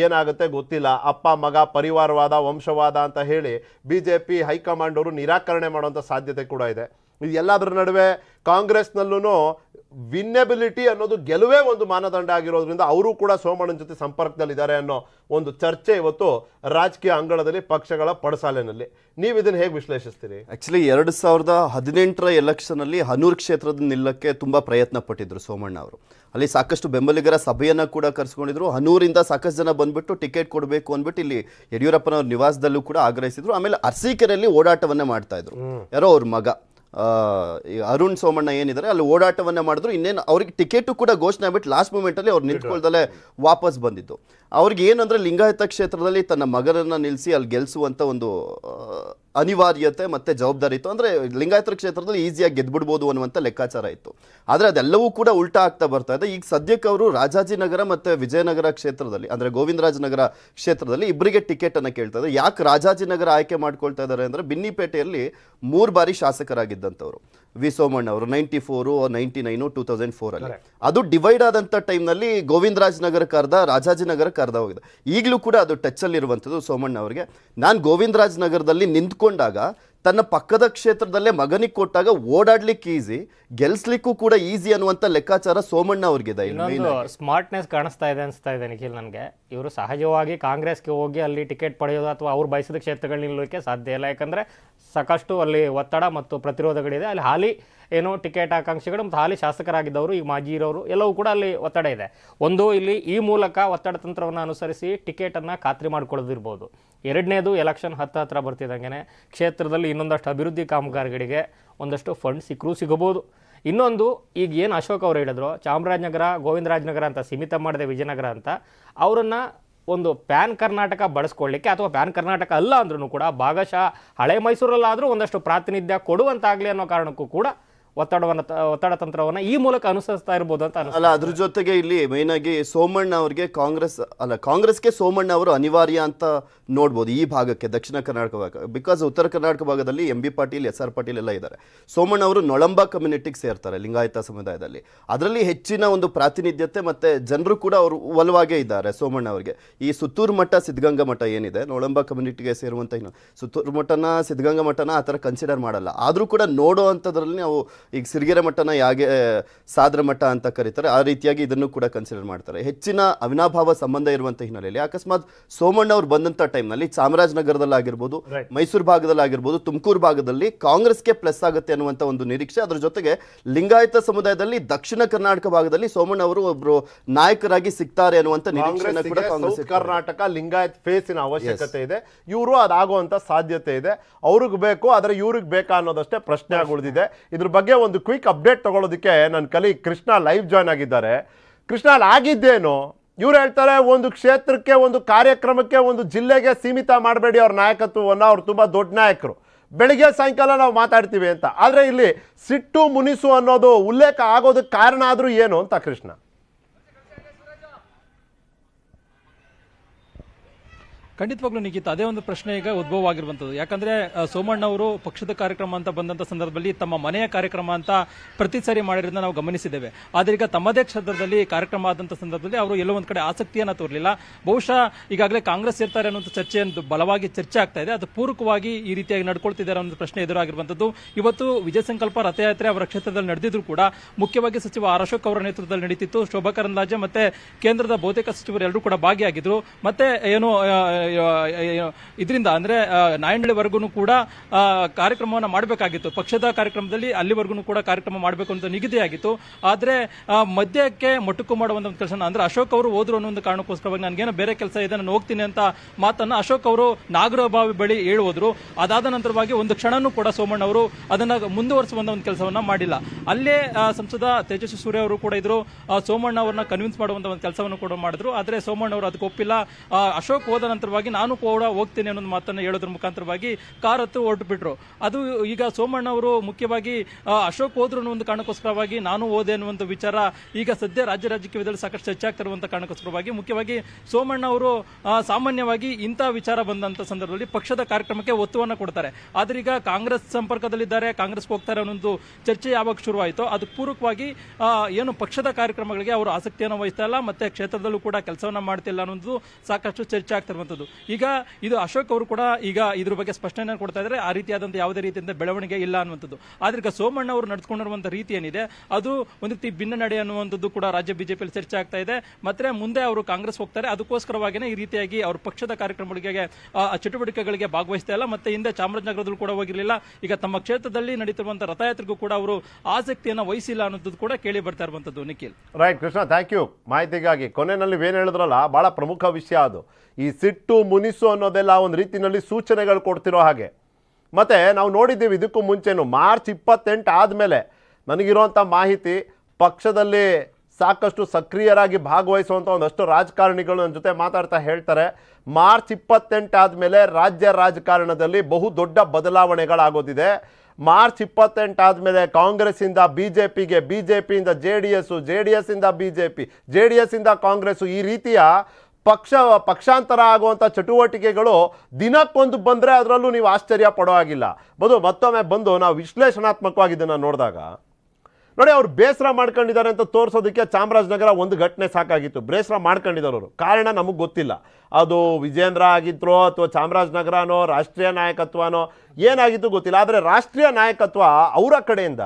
ಏನಾಗುತ್ತೆ ಗೊತ್ತಿಲ್ಲ ಅಪ್ಪ ಮಗ ಪರಿವಾರವಾದ ವಂಶವಾದ ಅಂತ ಹೇಳಿ ಬಿ ಜೆ ಪಿ ಹೈಕಮಾಂಡ್ ಅವರು ನಿರಾಕರಣೆ ಮಾಡುವಂಥ ಸಾಧ್ಯತೆ ಕೂಡ ಇದೆ ಇದೆಲ್ಲದರ ನಡುವೆ ಕಾಂಗ್ರೆಸ್ನಲ್ಲೂ ವಿನ್ನೆಬಿಲಿಟಿ ಅನ್ನೋದು ಗೆಲುವೇ ಒಂದು ಮಾನದಂಡ ಆಗಿರೋದ್ರಿಂದ ಅವರು ಕೂಡ ಸೋಮಣ್ಣನ ಜೊತೆ ಸಂಪರ್ಕದಲ್ಲಿದ್ದಾರೆ ಅನ್ನೋ ಒಂದು ಚರ್ಚೆ ಇವತ್ತು ರಾಜಕೀಯ ಅಂಗಳದಲ್ಲಿ ಪಕ್ಷಗಳ ಪಡಸಾಲೆನಲ್ಲಿ ನೀವು ಇದನ್ನು ಹೇಗೆ ವಿಶ್ಲೇಷಿಸ್ತೀರಿ ಆ್ಯಕ್ಚುಲಿ ಎರಡು ಸಾವಿರದ ಹದಿನೆಂಟರ ಎಲೆಕ್ಷನಲ್ಲಿ ಹನೂರ್ ಕ್ಷೇತ್ರದ ನಿಲ್ಲಕ್ಕೆ ತುಂಬ ಪ್ರಯತ್ನ ಪಟ್ಟಿದ್ರು ಸೋಮಣ್ಣ ಅವರು ಅಲ್ಲಿ ಸಾಕಷ್ಟು ಬೆಂಬಲಿಗರ ಸಭೆಯನ್ನು ಕೂಡ ಕರೆಸ್ಕೊಂಡಿದ್ರು ಹನೂರಿಂದ ಸಾಕಷ್ಟು ಜನ ಬಂದುಬಿಟ್ಟು ಟಿಕೆಟ್ ಕೊಡಬೇಕು ಅಂದ್ಬಿಟ್ಟು ಇಲ್ಲಿ ಯಡಿಯೂರಪ್ಪನವ್ರ ನಿವಾಸದಲ್ಲೂ ಕೂಡ ಆಗ್ರಹಿಸಿದ್ರು ಆಮೇಲೆ ಅರಸೀಕೆರೆಯಲ್ಲಿ ಓಡಾಟವನ್ನೇ ಮಾಡ್ತಾಯಿದ್ರು ಯಾರೋ ಅವ್ರ ಮಗ ಅರುಣ್ ಸೋಮಣ್ಣ ಏನಿದ್ದಾರೆ ಅಲ್ಲಿ ಓಡಾಟವನ್ನು ಮಾಡಿದ್ರು ಇನ್ನೇನು ಅವ್ರಿಗೆ ಟಿಕೆಟು ಕೂಡ ಘೋಷಣೆ ಬಿಟ್ಟು ಲಾಸ್ಟ್ ಮೂಮೆಂಟಲ್ಲಿ ಅವ್ರು ನಿಂತ್ಕೊಳ್ದಲ್ಲೇ ವಾಪಸ್ ಬಂದಿದ್ದು ಅವ್ರಿಗೆ ಏನಂದರೆ ಲಿಂಗಾಯತ ಕ್ಷೇತ್ರದಲ್ಲಿ ತನ್ನ ಮಗನನ್ನು ನಿಲ್ಲಿಸಿ ಅಲ್ಲಿ ಗೆಲ್ಲಿಸುವಂಥ ಒಂದು ಅನಿವಾರ್ಯತೆ ಮತ್ತೆ ಜವಾಬ್ದಾರಿ ಇತ್ತು ಅಂದರೆ ಲಿಂಗಾಯತರ ಕ್ಷೇತ್ರದಲ್ಲಿ ಈಸಿಯಾಗಿ ಗೆದ್ಬಿಡ್ಬೋದು ಅನ್ನುವಂಥ ಲೆಕ್ಕಾಚಾರ ಇತ್ತು ಆದ್ರೆ ಅದೆಲ್ಲವೂ ಕೂಡ ಉಲ್ಟಾ ಆಗ್ತಾ ಬರ್ತಾ ಇದೆ ಈಗ ಸದ್ಯಕ್ಕೆ ಅವರು ರಾಜಾಜಿನಗರ ಮತ್ತೆ ವಿಜಯನಗರ ಕ್ಷೇತ್ರದಲ್ಲಿ ಅಂದ್ರೆ ಗೋವಿಂದರಾಜನಗರ ಕ್ಷೇತ್ರದಲ್ಲಿ ಇಬ್ಬರಿಗೆ ಟಿಕೆಟನ್ನು ಕೇಳ್ತಾ ಇದ್ದಾರೆ ಯಾಕೆ ರಾಜಾಜಿನಗರ ಆಯ್ಕೆ ಮಾಡ್ಕೊಳ್ತಾ ಇದ್ದಾರೆ ಅಂದ್ರೆ ಬಿನ್ನಿಪೇಟೆಯಲ್ಲಿ ಮೂರು ಬಾರಿ ಶಾಸಕರಾಗಿದ್ದಂಥವ್ರು ವಿ ಸೋಮಣ್ಣ ಅವರು ninety four ninety nine two thousand ಫೋರಲ್ಲಿ ಅದು ಡಿವೈಡ್ ಆದಂಥ ಟೈಮ್ನಲ್ಲಿ ಗೋವಿಂದರಾಜನಗರ ಕರ್ದ ರಾಜಾಜಿನಗರ ಕರ್ದ ಹೋಗಿದೆ ಈಗಲೂ ಕೂಡ ಅದು ಟಚ್ ಟಚ್ಚಲ್ಲಿರುವಂಥದ್ದು ಸೋಮಣ್ಣ ಅವರಿಗೆ ನಾನು ನಗರದಲ್ಲಿ ನಿಂತ್ಕೊಂಡು ಇಟ್ಕೊಂಡಾಗ ತನ್ನ ಪಕ್ಕದ ಕ್ಷೇತ್ರದಲ್ಲೇ ಮಗನಿಗೆ ಕೊಟ್ಟಾಗ ಓಡಾಡ್ಲಿಕ್ಕೆ ಈಸಿ ಗೆಲ್ಸ್ಲಿಕ್ಕೂ ಕೂಡ ಈಸಿ ಅನ್ನುವಂತ ಲೆಕ್ಕಾಚಾರ ಸೋಮಣ್ಣ ಅವ್ರಿಗಿದೆ ಸ್ಮಾರ್ಟ್ನೆಸ್ ಕಾಣಿಸ್ತಾ ಇದೆ ಅನಿಸ್ತಾ ಇದೆ ನಿಖಿಲ್ ನನಗೆ ಇವರು ಸಹಜವಾಗಿ ಕಾಂಗ್ರೆಸ್ಗೆ ಹೋಗಿ ಅಲ್ಲಿ ಟಿಕೆಟ್ ಪಡೆಯೋದು ಅಥವಾ ಅವ್ರು ಬಯಸಿದ ಕ್ಷೇತ್ರಗಳು ನಿಲ್ಲೋಕ್ಕೆ ಸಾಧ್ಯ ಇಲ್ಲ ಯಾಕಂದರೆ ಸಾಕಷ್ಟು ಅಲ್ಲಿ ಒತ್ತಡ ಮತ್ತು ಪ್ರತಿರೋಧಗಳಿದೆ ಅಲ್ಲಿ ಹಾಲಿ ಏನು ಟಿಕೆಟ್ ಆಕಾಂಕ್ಷಿಗಳು ಮತ್ತು ಹಾಲಿ ಶಾಸಕರಾಗಿದ್ದವರು ಈ ಮಾಜಿ ಇರೋರು ಎಲ್ಲವೂ ಕೂಡ ಅಲ್ಲಿ ಒತ್ತಡ ಇದೆ ಒಂದು ಇಲ್ಲಿ ಈ ಮೂಲಕ ಒತ್ತಡ ತಂತ್ರವನ್ನು ಅನುಸರಿಸಿ ಟಿಕೆಟನ್ನು ಖಾತ್ರಿ ಮಾಡಿಕೊಳ್ಳೋದಿರ್ಬೋದು ಎರಡನೇದು ಎಲೆಕ್ಷನ್ ಹತ್ತು ಹತ್ತಿರ ಬರ್ತಿದ್ದಂಗೆ ಕ್ಷೇತ್ರದಲ್ಲಿ ಇನ್ನೊಂದಷ್ಟು ಅಭಿವೃದ್ಧಿ ಕಾಮಗಾರಿಗಳಿಗೆ ಒಂದಷ್ಟು ಫಂಡ್ ಸಿಕ್ಕರೂ ಸಿಗಬಹುದು ಇನ್ನೊಂದು ಈಗ ಏನು ಅಶೋಕ್ ಅವರು ಹೇಳಿದ್ರು ಚಾಮರಾಜನಗರ ಗೋವಿಂದರಾಜನಗರ ಅಂತ ಸೀಮಿತ ಮಾಡಿದೆ ವಿಜಯನಗರ ಅಂತ ಅವರನ್ನು ಒಂದು ಪ್ಯಾನ್ ಕರ್ನಾಟಕ ಬಳಸ್ಕೊಳ್ಳಿಕ್ಕೆ ಅಥವಾ ಪ್ಯಾನ್ ಕರ್ನಾಟಕ ಅಲ್ಲ ಅಂದ್ರೂ ಕೂಡ ಭಾಗಶಃ ಹಳೆ ಮೈಸೂರಲ್ಲಾದರೂ ಒಂದಷ್ಟು ಪ್ರಾತಿನಿಧ್ಯ ಕೊಡುವಂತಾಗಲಿ ಅನ್ನೋ ಕಾರಣಕ್ಕೂ ಕೂಡ ಒತ್ತಡವನ್ನು ಒತ್ತಡ ತಂತ್ರವನ್ನು ಈ ಮೂಲಕ ಅನುಸರಿಸ್ತಾ ಇರ್ಬೋದು ಅಂತ ಅಲ್ಲ ಅದ್ರ ಜೊತೆಗೆ ಇಲ್ಲಿ ಮೇನ್ ಆಗಿ ಸೋಮಣ್ಣ ಅವರಿಗೆ ಕಾಂಗ್ರೆಸ್ ಅಲ್ಲ ಕಾಂಗ್ರೆಸ್ಗೆ ಸೋಮಣ್ಣ ಅವರು ಅನಿವಾರ್ಯ ಅಂತ ನೋಡ್ಬೋದು ಈ ಭಾಗಕ್ಕೆ ದಕ್ಷಿಣ ಕರ್ನಾಟಕ ಭಾಗ ಬಿಕಾಸ್ ಉತ್ತರ ಕರ್ನಾಟಕ ಭಾಗದಲ್ಲಿ M B Patil S R Patil ಎಲ್ಲ ಇದ್ದಾರೆ ಸೋಮಣ್ಣ ಅವರು ನೊಳಂಬ ಕಮ್ಯುನಿಟಿಗೆ ಸೇರ್ತಾರೆ ಲಿಂಗಾಯತ ಸಮುದಾಯದಲ್ಲಿ ಅದರಲ್ಲಿ ಹೆಚ್ಚಿನ ಒಂದು ಪ್ರಾತಿನಿಧ್ಯತೆ ಮತ್ತೆ ಜನರು ಕೂಡ ಅವರು ಒಲವಾಗೇ ಇದ್ದಾರೆ ಸೋಮಣ್ಣ ಅವರಿಗೆ ಈ ಸುತ್ತೂರು ಮಠ ಸಿದ್ಧಗಂಗಾ ಮಠ ಏನಿದೆ ನೊಳಂಬ ಕಮ್ಯುನಿಟಿಗೆ ಸೇರುವಂಥ ಇನ್ನು ಸುತ್ತೂರು ಮಠನ ಸಿದ್ಧಗಂಗಾ ಮಠನ ಆ ಥರ ಕನ್ಸಿಡರ್ ಮಾಡಲ್ಲ ಆದರೂ ಕೂಡ ನೋಡೋ ಅಂಥದ್ರಲ್ಲಿ ನಾವು ಈಗ ಸಿರಿಗೆರೆ ಮಠನ ಯಾಗೆ ಸಾದ್ರ ಮಠ ಅಂತ ಕರೀತಾರೆ ಆ ರೀತಿಯಾಗಿ ಇದನ್ನು ಕೂಡ ಕನ್ಸಿಡರ್ ಮಾಡ್ತಾರೆ ಹೆಚ್ಚಿನ ಅವಿನಾಭಾವ ಸಂಬಂಧ ಇರುವಂತಹ ಹಿನ್ನೆಲೆಯಲ್ಲಿ ಅಕಸ್ಮಾತ್ ಸೋಮಣ್ಣ ಅವರು ಬಂದಂತ ಟೈಮ್ನಲ್ಲಿ ಚಾಮರಾಜನಗರದಲ್ಲಿ ಆಗಿರ್ಬೋದು ಮೈಸೂರು ಭಾಗದಲ್ಲಿ ಆಗಿರ್ಬೋದು ತುಮಕೂರು ಭಾಗದಲ್ಲಿ ಕಾಂಗ್ರೆಸ್ಗೆ ಪ್ಲಸ್ ಆಗುತ್ತೆ ಅನ್ನುವಂತ ಒಂದು ನಿರೀಕ್ಷೆ ಅದರ ಜೊತೆಗೆ ಲಿಂಗಾಯತ ಸಮುದಾಯದಲ್ಲಿ ದಕ್ಷಿಣ ಕರ್ನಾಟಕ ಭಾಗದಲ್ಲಿ ಸೋಮಣ್ಣ ಅವರು ಒಬ್ಬರು ನಾಯಕರಾಗಿ ಸಿಗ್ತಾರೆ ಅನ್ನುವಂತ ನಿರೀಕ್ಷೆ ಕೂಡ ಕಾಂಗ್ರೆಸ್ ಕರ್ನಾಟಕ ಲಿಂಗಾಯತ್ ಫೇಸಿನ ಅವಶ್ಯಕತೆ ಇದೆ ಇವರು ಅದಾಗುವಂತ ಸಾಧ್ಯತೆ ಇದೆ ಅವ್ರಿಗೆ ಬೇಕು ಆದ್ರೆ ಇವ್ರಿಗೆ ಬೇಕಾ ಅನ್ನೋದಷ್ಟೇ ಪ್ರಶ್ನೆ ಉಳಿದಿದೆ ಇದ್ರ ಬಗ್ಗೆ ಒಂದು ಕ್ವಿಕ್ ಅಪ್ಡೇಟ್ ತಗೊಳ್ಳೋದಕ್ಕೆ ನನ್ನ ಕಲಿ ಕೃಷ್ಣ ಲೈವ್ ಜಾಯ್ನ್ ಆಗಿದ್ದಾರೆ ಕೃಷ್ಣ ಅಲ್ಲಿ ಆಗಿದ್ದೇನು ಇವ್ರು ಹೇಳ್ತಾರೆ ಒಂದು ಕ್ಷೇತ್ರಕ್ಕೆ ಒಂದು ಕಾರ್ಯಕ್ರಮಕ್ಕೆ ಒಂದು ಜಿಲ್ಲೆಗೆ ಸೀಮಿತ ಮಾಡಬೇಡಿ ಅವ್ರ ನಾಯಕತ್ವವನ್ನು ಅವ್ರು ತುಂಬ ದೊಡ್ಡ ನಾಯಕರು ಬೆಳಿಗ್ಗೆ ಸಾಯಂಕಾಲ ನಾವು ಮಾತಾಡ್ತೀವಿ ಅಂತ ಆದರೆ ಇಲ್ಲಿ ಸಿಟ್ಟು ಮುನಿಸು ಅನ್ನೋದು ಉಲ್ಲೇಖ ಆಗೋದಕ್ಕೆ ಕಾರಣ ಆದರೂ ಏನು ಅಂತ ಕೃಷ್ಣ ಖಂಡಿತವಾಗ್ಲೂ ನಿಖಿತ್ ಅದೇ ಒಂದು ಪ್ರಶ್ನೆ ಈಗ ಉದ್ಭವ ಆಗಿರುವಂಥದ್ದು ಯಾಕಂದ್ರೆ ಸೋಮಣ್ಣ ಅವರು ಪಕ್ಷದ ಕಾರ್ಯಕ್ರಮ ಅಂತ ಬಂದಂಥ ಸಂದರ್ಭದಲ್ಲಿ ತಮ್ಮ ಮನೆಯ ಕಾರ್ಯಕ್ರಮ ಅಂತ ಪ್ರತಿ ಸಾರಿ ಮಾಡಿರೋದನ್ನ ನಾವು ಗಮನಿಸಿದ್ದೇವೆ ಆದರೆ ಈಗ ತಮ್ಮದೇ ಕ್ಷೇತ್ರದಲ್ಲಿ ಕಾರ್ಯಕ್ರಮ ಆದಂಥ ಸಂದರ್ಭದಲ್ಲಿ ಅವರು ಎಲ್ಲೋ ಒಂದು ಕಡೆ ಆಸಕ್ತಿಯನ್ನು ತೋರಲಿಲ್ಲ ಬಹುಶಃ ಈಗಾಗಲೇ ಕಾಂಗ್ರೆಸ್ ಇರ್ತಾರೆ ಚರ್ಚೆ ಚರ್ಚೆಯನ್ನು ಬಲವಾಗಿ ಚರ್ಚೆ ಆಗ್ತಾ ಇದೆ ಅದು ಪೂರಕವಾಗಿ ಈ ರೀತಿಯಾಗಿ ನಡ್ಕೊಳ್ತಿದ್ದಾರೆ ಅನ್ನೋ ಪ್ರಶ್ನೆ ಎದುರಾಗಿರುವಂಥದ್ದು ಇವತ್ತು ವಿಜಯ ಸಂಕಲ್ಪ ರಥಯಾತ್ರೆ ಅವರ ಕ್ಷೇತ್ರದಲ್ಲಿ ನಡೆದಿದ್ರು ಕೂಡ ಮುಖ್ಯವಾಗಿ ಸಚಿವ ಆರ್ ಅಶೋಕ್ ಅವರ ನೇತೃತ್ವದಲ್ಲಿ ನಡೀತಿತ್ತು ಶೋಭಾ ಕರಂದ್ಲಾಜೆ ಮತ್ತೆ ಕೇಂದ್ರದ ಬಹುತೇಕ ಸಚಿವರು ಎಲ್ಲರೂ ಕೂಡ ಭಾಗಿಯಾಗಿದ್ರು ಮತ್ತೆ ಏನು ಇದರಿಂದ ಅಂದರೆ ನಾಯಂಡಳಿವರೆಗೂ ಕೂಡ ಕಾರ್ಯಕ್ರಮವನ್ನು ಮಾಡಬೇಕಾಗಿತ್ತು ಪಕ್ಷದ ಕಾರ್ಯಕ್ರಮದಲ್ಲಿ ಅಲ್ಲಿವರೆಗೂ ಕೂಡ ಕಾರ್ಯಕ್ರಮ ಮಾಡಬೇಕು ಅಂತ ನಿಗದಿಯಾಗಿತ್ತು ಆದರೆ ಮಧ್ಯಕ್ಕೆ ಮೊಟಕು ಮಾಡುವಂತ ಕೆಲಸ ಅಂದ್ರೆ ಅಶೋಕ್ ಅವರು ಹೋದ್ರು ಅನ್ನೋ ಒಂದು ಕಾರಣಕ್ಕೋಸ್ಕರವಾಗಿ ನನಗೇನೋ ಬೇರೆ ಕೆಲಸ ಇದೆ ನಾನು ಹೋಗ್ತೀನಿ ಅಂತ ಮಾತನ್ನ ಅಶೋಕ್ ಅವರು ನಾಗರಬಾವಿ ಬಳಿ ಹೇಳುವುದ್ರು ಅದಾದ ನಂತರವಾಗಿ ಒಂದು ಕ್ಷಣನೂ ಕೂಡ ಸೋಮಣ್ಣ ಅವರು ಅದನ್ನ ಮುಂದುವರಿಸುವಂತ ಒಂದು ಕೆಲಸವನ್ನ ಮಾಡಿಲ್ಲ ಅಲ್ಲೇ ಸಂಸದ ತೇಜಸ್ವಿ ಸೂರ್ಯ ಅವರು ಕೂಡ ಇದ್ರು ಸೋಮಣ್ಣ ಅವರನ್ನ ಕನ್ವಿನ್ಸ್ ಮಾಡುವಂತ ಒಂದು ಕೆಲಸವನ್ನು ಕೂಡ ಮಾಡಿದ್ರು ಆದರೆ ಸೋಮಣ್ಣ ಅವರು ಅದಕ್ಕೆ ಒಪ್ಪಿಲ್ಲ ಅಶೋಕ್ ಹೋದ ನಂತರ ಮುಖಾಂತರವಾಗಿ ನಾನು ಕೂಡ ಹೋಗ್ತೇನೆ ಅನ್ನೋದು ಮಾತನ್ನು ಹೇಳೋದ್ರ ಮುಖಾಂತರವಾಗಿ ಕಾರ್ ಹತ್ತು ಹೊರಟು ಬಿಟ್ರು ಅದು ಈಗ ಸೋಮಣ್ಣ ಅವರು ಮುಖ್ಯವಾಗಿ ಅಶೋಕ್ ಹೋದ್ರು ಅನ್ನೋ ಒಂದು ಕಾರಣಕ್ಕೋಸ್ಕರವಾಗಿ ನಾನು ಹೋದೆ ಅನ್ನುವಂಥ ವಿಚಾರ ಈಗ ಸದ್ಯ ರಾಜ್ಯ ರಾಜಕೀಯದಲ್ಲಿ ಸಾಕಷ್ಟು ಚರ್ಚೆ ಆಗ್ತಿರುವಂಥ ಕಾರಣಕ್ಕೋಸ್ಕರವಾಗಿ ಮುಖ್ಯವಾಗಿ ಸೋಮಣ್ಣ ಅವರು ಸಾಮಾನ್ಯವಾಗಿ ಇಂಥ ವಿಚಾರ ಬಂದಂಥ ಸಂದರ್ಭದಲ್ಲಿ ಪಕ್ಷದ ಕಾರ್ಯಕ್ರಮಕ್ಕೆ ಒತ್ತುವನ್ನು ಕೊಡ್ತಾರೆ ಆದ್ರೀಗ ಕಾಂಗ್ರೆಸ್ ಸಂಪರ್ಕದಲ್ಲಿದ್ದಾರೆ ಕಾಂಗ್ರೆಸ್ಗೆ ಹೋಗ್ತಾರೆ ಅನ್ನೋದು ಚರ್ಚೆ ಯಾವಾಗ ಶುರುವಾಯಿತೋ ಅದು ಪೂರಕವಾಗಿ ಏನು ಪಕ್ಷದ ಕಾರ್ಯಕ್ರಮಗಳಿಗೆ ಅವರು ಆಸಕ್ತಿಯನ್ನು ವಹಿಸ್ತಾ ಇಲ್ಲ ಮತ್ತೆ ಕ್ಷೇತ್ರದಲ್ಲೂ ಕೂಡ ಕೆಲಸವನ್ನು ಮಾಡ್ತಿಲ್ಲ ಅನ್ನೋದು ಸಾಕಷ್ಟು ಚರ್ಚೆ ಆಗ್ತಿರುವಂಥದ್ದು ಈಗ ಇದು ಅಶೋಕ್ ಅವರು ಕೂಡ ಈಗ ಇದ್ರ ಬಗ್ಗೆ ಸ್ಪಷ್ಟನೆ ಕೊಡ್ತಾ ಇದ್ದಾರೆ ಆ ರೀತಿಯಾದಂತಹ ಯಾವುದೇ ರೀತಿಯಿಂದ ಬೆಳವಣಿಗೆ ಇಲ್ಲ ಅನ್ನುವಂಥದ್ದು ಆದ್ರೆ ಸೋಮಣ್ಣ ಅವರು ನಡೆಸ್ಕೊಂಡಿರುವಂಥ ರೀತಿ ಏನಿದೆ ಅದು ಒಂದು ರೀತಿ ಭಿನ್ನ ನಡೆ ಅನ್ನುವಂಥದ್ದು ಕೂಡ ರಾಜ್ಯ ಬಿಜೆಪಿಯಲ್ಲಿ ಚರ್ಚೆ ಆಗ್ತಾ ಇದೆ ಮತ್ತೆ ಮುಂದೆ ಅವರು ಕಾಂಗ್ರೆಸ್ ಹೋಗ್ತಾರೆ ಅದಕ್ಕೋಸ್ಕರವಾಗಿಯೇ ಈ ರೀತಿಯಾಗಿ ಅವ್ರ ಪಕ್ಷದ ಕಾರ್ಯಕ್ರಮಗಳಿಗೆ ಚಟುವಟಿಕೆಗಳಿಗೆ ಭಾಗವಹಿಸ್ತಾ ಇಲ್ಲ ಮತ್ತೆ ಹಿಂದೆ ಚಾಮರಾಜನಗರದಲ್ಲೂ ಕೂಡ ಹೋಗಿರಲಿಲ್ಲ ಈಗ ತಮ್ಮ ಕ್ಷೇತ್ರದಲ್ಲಿ ನಡೀತಿರುವಂತಹ ರಥಯಾತ್ರೆಗೂ ಕೂಡ ಅವರು ಆಸಕ್ತಿಯನ್ನು ವಹಿಸಿಲ್ಲ ಅನ್ನೋದು ಕೂಡ ಕೇಳಿ ಬರ್ತಾ ಇರುವಂತದ್ದು Nikhil right Krishna thank you ಮಾಹಿತಿಗಾಗಿ ಕೊನೆಯಲ್ಲಿ ಏನು ಹೇಳಿದ್ರಲ್ಲ ಬಹಳ ಪ್ರಮುಖ ವಿಷಯ ಅದು ಈ ಸಿಟ್ಟು ಮುಟ್ಟು ಮುನಿಸು ಅನ್ನೋದೆಲ್ಲ ಒಂದು ರೀತಿಯಲ್ಲಿ ಸೂಚನೆಗಳು ಕೊಡ್ತಿರೋ ಹಾಗೆ ಮತ್ತು ನಾವು ನೋಡಿದ್ದೀವಿ ಇದಕ್ಕೂ ಮುಂಚೆನೂ ಮಾರ್ಚ್ ಇಪ್ಪತ್ತೆಂಟು ಆದಮೇಲೆ ನನಗಿರುವಂಥ ಮಾಹಿತಿ ಪಕ್ಷದಲ್ಲಿ ಸಾಕಷ್ಟು ಸಕ್ರಿಯರಾಗಿ ಭಾಗವಹಿಸುವಂಥ ಒಂದಷ್ಟು ರಾಜಕಾರಣಿಗಳು ನನ್ನ ಜೊತೆ ಮಾತಾಡ್ತಾ ಹೇಳ್ತಾರೆ ಮಾರ್ಚ್ ಆದಮೇಲೆ ರಾಜ್ಯ ರಾಜಕಾರಣದಲ್ಲಿ ಬಹು ದೊಡ್ಡ ಬದಲಾವಣೆಗಳಾಗೋದಿದೆ ಮಾರ್ಚ್ ಇಪ್ಪತ್ತೆಂಟು ಆದಮೇಲೆ ಕಾಂಗ್ರೆಸ್ಸಿಂದ ಬಿ ಜೆ ಪಿಗೆ ಬಿ ಜೆ ಪಿಯಿಂದ J D S J D ಎಸ್ಸಿಂದ B J P J D ಎಸ್ಸಿಂದ ಕಾಂಗ್ರೆಸ್ಸು ಈ ರೀತಿಯ ಪಕ್ಷ ಪಕ್ಷಾಂತರ ಆಗುವಂಥ ಚಟುವಟಿಕೆಗಳು ದಿನಕ್ಕೊಂದು ಬಂದರೆ ಅದರಲ್ಲೂ ನೀವು ಆಶ್ಚರ್ಯ ಪಡೋ ಆಗಿಲ್ಲ ಬದು ಮತ್ತೊಮ್ಮೆ ಬಂದು ನಾವು ವಿಶ್ಲೇಷಣಾತ್ಮಕವಾಗಿ ಇದನ್ನು ನೋಡಿದಾಗ ನೋಡಿ ಅವ್ರು ಬೇಸರ ಮಾಡ್ಕೊಂಡಿದ್ದಾರೆ ಅಂತ ತೋರಿಸೋದಕ್ಕೆ ಚಾಮರಾಜನಗರ ಒಂದು ಘಟನೆ ಸಾಕಾಗಿತ್ತು ಬೇಸರ ಮಾಡ್ಕೊಂಡಿದ್ದಾರೆ ಅವರು ಕಾರಣ ನಮಗೆ ಗೊತ್ತಿಲ್ಲ ಅದು ವಿಜೇಂದ್ರ ಆಗಿದ್ರು ಅಥವಾ ಚಾಮರಾಜನಗರನೋ ರಾಷ್ಟ್ರೀಯ ನಾಯಕತ್ವನೋ ಏನಾಗಿತ್ತು ಗೊತ್ತಿಲ್ಲ ಆದರೆ ರಾಷ್ಟ್ರೀಯ ನಾಯಕತ್ವ ಅವರ ಕಡೆಯಿಂದ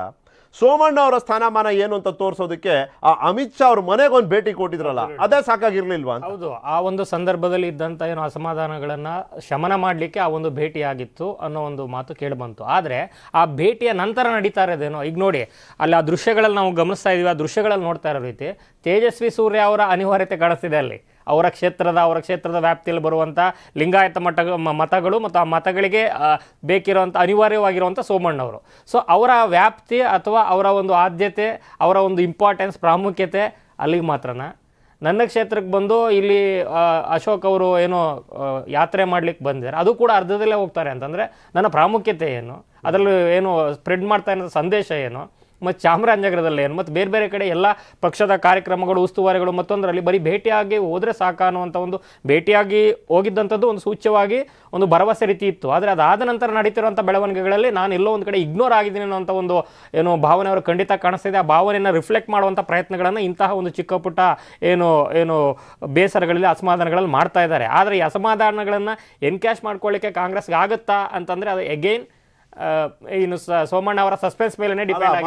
ಸೋಮಣ್ಣ ಅವರ ಸ್ಥಾನಮಾನ ಏನು ಅಂತ ತೋರಿಸೋದಕ್ಕೆ ಆ ಅಮಿತ್ ಶಾ ಅವ್ರ ಮನೆಗೆ ಒಂದು ಭೇಟಿ ಕೊಟ್ಟಿದ್ರಲ್ಲ ಅದೇ ಸಾಕಾಗಿರ್ಲಿಲ್ವಾ ಹೌದು ಆ ಒಂದು ಸಂದರ್ಭದಲ್ಲಿ ಇದ್ದಂಥ ಏನು ಅಸಮಾಧಾನಗಳನ್ನ ಶಮನ ಮಾಡಲಿಕ್ಕೆ ಆ ಒಂದು ಭೇಟಿ ಆಗಿತ್ತು ಅನ್ನೋ ಒಂದು ಮಾತು ಕೇಳಿ ಬಂತು ಆದರೆ ಆ ಭೇಟಿಯ ನಂತರ ನಡೀತಾ ಇರೋದೇನೋ ಈಗ ನೋಡಿ ಅಲ್ಲಿ ಆ ದೃಶ್ಯಗಳಲ್ಲಿ ನಾವು ಗಮನಿಸ್ತಾ ಇದೀವಿ ಆ ದೃಶ್ಯಗಳಲ್ಲಿ ನೋಡ್ತಾ ಇರೋ ರೀತಿ ತೇಜಸ್ವಿ ಸೂರ್ಯ ಅವರ ಅನಿವಾರ್ಯತೆ ಕಾಣಿಸ್ತಿದೆ ಅಲ್ಲಿ ಅವರ ಕ್ಷೇತ್ರದ ಅವರ ಕ್ಷೇತ್ರದ ವ್ಯಾಪ್ತಿಯಲ್ಲಿ ಬರುವಂಥ ಲಿಂಗಾಯತ ಮಠ ಮತಗಳು ಮತ್ತು ಆ ಮತಗಳಿಗೆ ಬೇಕಿರುವಂಥ ಅನಿವಾರ್ಯವಾಗಿರುವಂಥ ಸೋಮಣ್ಣವರು ಸೊ ಅವರ ವ್ಯಾಪ್ತಿ ಅಥವಾ ಅವರ ಒಂದು ಆದ್ಯತೆ ಅವರ ಒಂದು ಇಂಪಾರ್ಟೆನ್ಸ್ ಪ್ರಾಮುಖ್ಯತೆ ಅಲ್ಲಿಗೆ ಮಾತ್ರನಾ ನನ್ನ ಕ್ಷೇತ್ರಕ್ಕೆ ಬಂದು ಇಲ್ಲಿ ಅಶೋಕ್ ಅವರು ಏನೋ ಯಾತ್ರೆ ಮಾಡ್ಲಿಕ್ಕೆ ಬಂದಿದ್ದಾರೆ ಅದು ಕೂಡ ಅರ್ಧದಲ್ಲೇ ಹೋಗ್ತಾರೆ ಅಂತಂದರೆ ನನ್ನ ಪ್ರಾಮುಖ್ಯತೆ ಏನು ಅದರಲ್ಲಿ ಏನು ಸ್ಪ್ರೆಡ್ ಮಾಡ್ತಾ ಇರೋ ಸಂದೇಶ ಏನು ಮತ್ತು ಚಾಮರಾಜನಗರದಲ್ಲಿ ಏನು ಮತ್ತು ಬೇರೆ ಬೇರೆ ಕಡೆ ಎಲ್ಲ ಪಕ್ಷದ ಕಾರ್ಯಕ್ರಮಗಳು ಉಸ್ತುವಾರಿಗಳು ಮತ್ತೊಂದರಲ್ಲಿ ಬರೀ ಭೇಟಿಯಾಗಿ ಹೋದರೆ ಸಾಕು ಅನ್ನುವಂಥ ಒಂದು ಭೇಟಿಯಾಗಿ ಹೋಗಿದ್ದಂಥದ್ದು ಒಂದು ಸೂಚ್ಯವಾಗಿ ಒಂದು ಭರವಸೆ ರೀತಿ ಇತ್ತು ಆದರೆ ಅದಾದ ನಂತರ ನಡೀತಿರುವಂಥ ಬೆಳವಣಿಗೆಗಳಲ್ಲಿ ನಾನು ಎಲ್ಲೋ ಒಂದು ಕಡೆ ಇಗ್ನೋರ್ ಆಗಿದ್ದೀನಿ ಅನ್ನೋಂಥ ಒಂದು ಏನು ಭಾವನೆ ಅವರು ಖಂಡಿತ ಕಾಣಿಸ್ತಿದೆ ಆ ಭಾವನೆಯನ್ನು ರಿಫ್ಲೆಕ್ಟ್ ಮಾಡುವಂಥ ಪ್ರಯತ್ನಗಳನ್ನು ಇಂತಹ ಒಂದು ಚಿಕ್ಕ ಪುಟ್ಟ ಏನು ಏನು ಬೇಸರಗಳಲ್ಲಿ ಅಸಮಾಧಾನಗಳಲ್ಲಿ ಮಾಡ್ತಾ ಇದ್ದಾರೆ ಆದರೆ ಈ ಅಸಮಾಧಾನಗಳನ್ನು ಎನ್ಕ್ಯಾಶ್ ಮಾಡ್ಕೊಳ್ಳಿಕ್ಕೆ ಕಾಂಗ್ರೆಸ್ಗೆ ಆಗುತ್ತಾ ಅಂತಂದರೆ ಅದು ಎಗೈನ್ ಇನ್ನು ಸೋಮಣ್ಣ ಅವರ ಸಸ್ಪೆನ್ಸ್ ಮೇಲೆ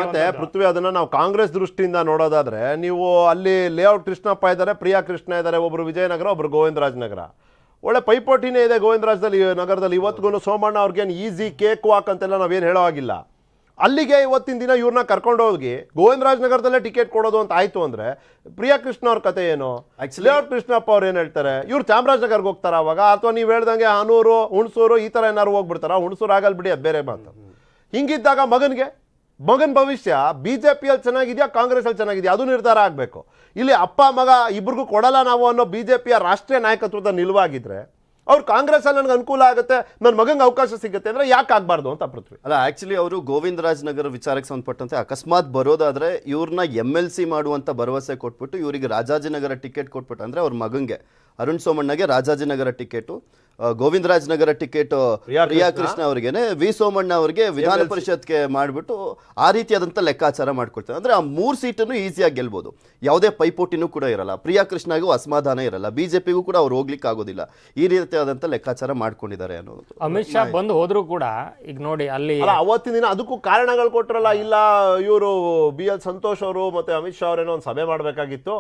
ಮತ್ತೆ ಪೃಥ್ವಿ ಅದನ್ನ ನಾವು ಕಾಂಗ್ರೆಸ್ ದೃಷ್ಟಿಯಿಂದ ನೋಡೋದಾದ್ರೆ ನೀವು ಅಲ್ಲಿ ಲೇಔಟ್ ಕೃಷ್ಣಪ್ಪ ಇದ್ದಾರೆ ಪ್ರಿಯಾ ಕೃಷ್ಣ ಇದ್ದಾರೆ ಒಬ್ರು ವಿಜಯನಗರ ಒಬ್ರು ಗೋವಿಂದರಾಜನಗರ ಒಳ್ಳೆ ಪೈಪೋಟಿನೇ ಇದೆ ಗೋವಿಂದರಾಜದಲ್ಲಿ ನಗರದಲ್ಲಿ ಇವತ್ತಿಗೂ ಸೋಮಣ್ಣ ಅವ್ರಿಗೆ ಈಸಿ ಕೇಕ್ ವಾಕ್ ಅಂತೆಲ್ಲ ನಾವೇನು ಹೇಳೋ ಆಗಿಲ್ಲ ಅಲ್ಲಿಗೆ ಇವತ್ತಿನ ದಿನ ಇವ್ರನ್ನ ಕರ್ಕೊಂಡೋಗಿ ಗೋವಿಂದರಾಜ್ ಗೋವಿಂದರಾಜನಗರದಲ್ಲೇ ಟಿಕೆಟ್ ಕೊಡೋದು ಅಂತ ಆಯಿತು ಅಂದ್ರೆ ಪ್ರಿಯಾ ಕೃಷ್ಣ ಅವ್ರ ಕತೆ ಏನು ಲೇಔಟ್ ಕೃಷ್ಣಪ್ಪ ಅವ್ರು ಏನ್ ಹೇಳ್ತಾರೆ ಇವ್ರು ಚಾಮರಾಜನಗರ್ಗೆ ಹೋಗ್ತಾರ ಅವಾಗ ಅಥವಾ ನೀವು ಹೇಳ್ದಂಗೆ ಹಾನೂರು ಹುಣಸೂರು ಈ ತರ ಏನಾರು ಹೋಗ್ಬಿಡ್ತಾರ ಹುಣಸೂರು ಆಗಲ್ ಬಿಡಿ ಅದು ಬೇರೆ ಮಾತು ಹಿಂಗಿದ್ದಾಗ ಮಗನಿಗೆ ಮಗನ ಭವಿಷ್ಯ ಬಿ ಜೆ ಪಿಯಲ್ಲಿ ಚೆನ್ನಾಗಿದೆಯಾ ಅಲ್ಲಿ ಚೆನ್ನಾಗಿದ್ಯಾ ಅದು ನಿರ್ಧಾರ ಆಗಬೇಕು ಇಲ್ಲಿ ಅಪ್ಪ ಮಗ ಇಬ್ರಿಗೂ ಕೊಡಲ್ಲ ನಾವು ಅನ್ನೋ ಬಿ ಜೆ ಪಿಯ ರಾಷ್ಟ್ರೀಯ ನಾಯಕತ್ವದ ನಿಲುವಾಗಿದ್ರೆ ಅವ್ರು ಕಾಂಗ್ರೆಸ್ ಅಲ್ಲಿ ನನಗೆ ಅನುಕೂಲ ಆಗುತ್ತೆ ನನ್ನ ಮಗಂಗೆ ಅವಕಾಶ ಸಿಗುತ್ತೆ ಅಂದ್ರೆ ಯಾಕೆ ಆಗ್ಬಾರ್ದು ಅಂತ ಪೃಥ್ವಿ ಅಲ್ಲ ಆಕ್ಚುಲಿ ಅವರು ಗೋವಿಂದ ರಾಜನಗರ ವಿಚಾರಕ್ಕೆ ಸಂಬಂಧಪಟ್ಟಂತೆ ಅಕಸ್ಮಾತ್ ಬರೋದಾದ್ರೆ ಇವ್ರನ್ನ ಎಮ್ ಎಲ್ ಸಿ ಮಾಡುವಂತ ಭರವಸೆ ಕೊಟ್ಬಿಟ್ಟು ಇವರಿಗೆ ರಾಜಾಜಿನಗರ ಟಿಕೆಟ್ ಕೊಟ್ಬಿಟ್ಟು ಅಂದ್ರೆ ಅವ್ರ ಮಗಂಗೆ ಅರುಣ್ ಸೋಮಣ್ಣಗೆ Rajajinagar ticket Govindarajanagar ticket Priya Krishna V Somanna ಅವರಿಗೆ ವಿಧಾನ ಪರಿಷತ್ಗೆ ಮಾಡಿಬಿಟ್ಟು ಆ ರೀತಿಯಾದಂಥ ಲೆಕ್ಕಾಚಾರ ಮಾಡ್ಕೊಳ್ತಾರೆ ಅಂದ್ರೆ ಆ ಮೂರು ಸೀಟನ್ನು ಈಸಿಯಾಗಿ ಗೆಲ್ಬೋದು ಯಾವುದೇ ಪೈಪೋಟಿನೂ ಕೂಡ ಇರಲ್ಲ ಪ್ರಿಯಾ ಕೃಷ್ಣಗೂ ಅಸಮಾಧಾನ ಇರಲ್ಲ ಬಿಜೆಪಿಗೂ ಕೂಡ ಅವ್ರು ಹೋಗ್ಲಿಕ್ಕೆ ಆಗೋದಿಲ್ಲ ಈ ರೀತಿಯಾದಂಥ ಲೆಕ್ಕಾಚಾರ ಮಾಡ್ಕೊಂಡಿದ್ದಾರೆ ಅನ್ನೋದು ಅಮಿತ್ ಶಾ ಬಂದು ಹೋದರೂ ಕೂಡ ಈಗ ನೋಡಿ ಅಲ್ಲಿ ಅವತ್ತಿನ ದಿನ ಅದಕ್ಕೂ ಕಾರಣಗಳು ಕೊಟ್ಟರಲ್ಲ ಇಲ್ಲ ಇವರು ಬಿ ಎಲ್ ಸಂತೋಷ್ ಅವರು ಮತ್ತೆ ಅಮಿತ್ ಶಾ ಅವರೇನೋ ಒಂದು ಸಭೆ ಮಾಡಬೇಕಾಗಿತ್ತು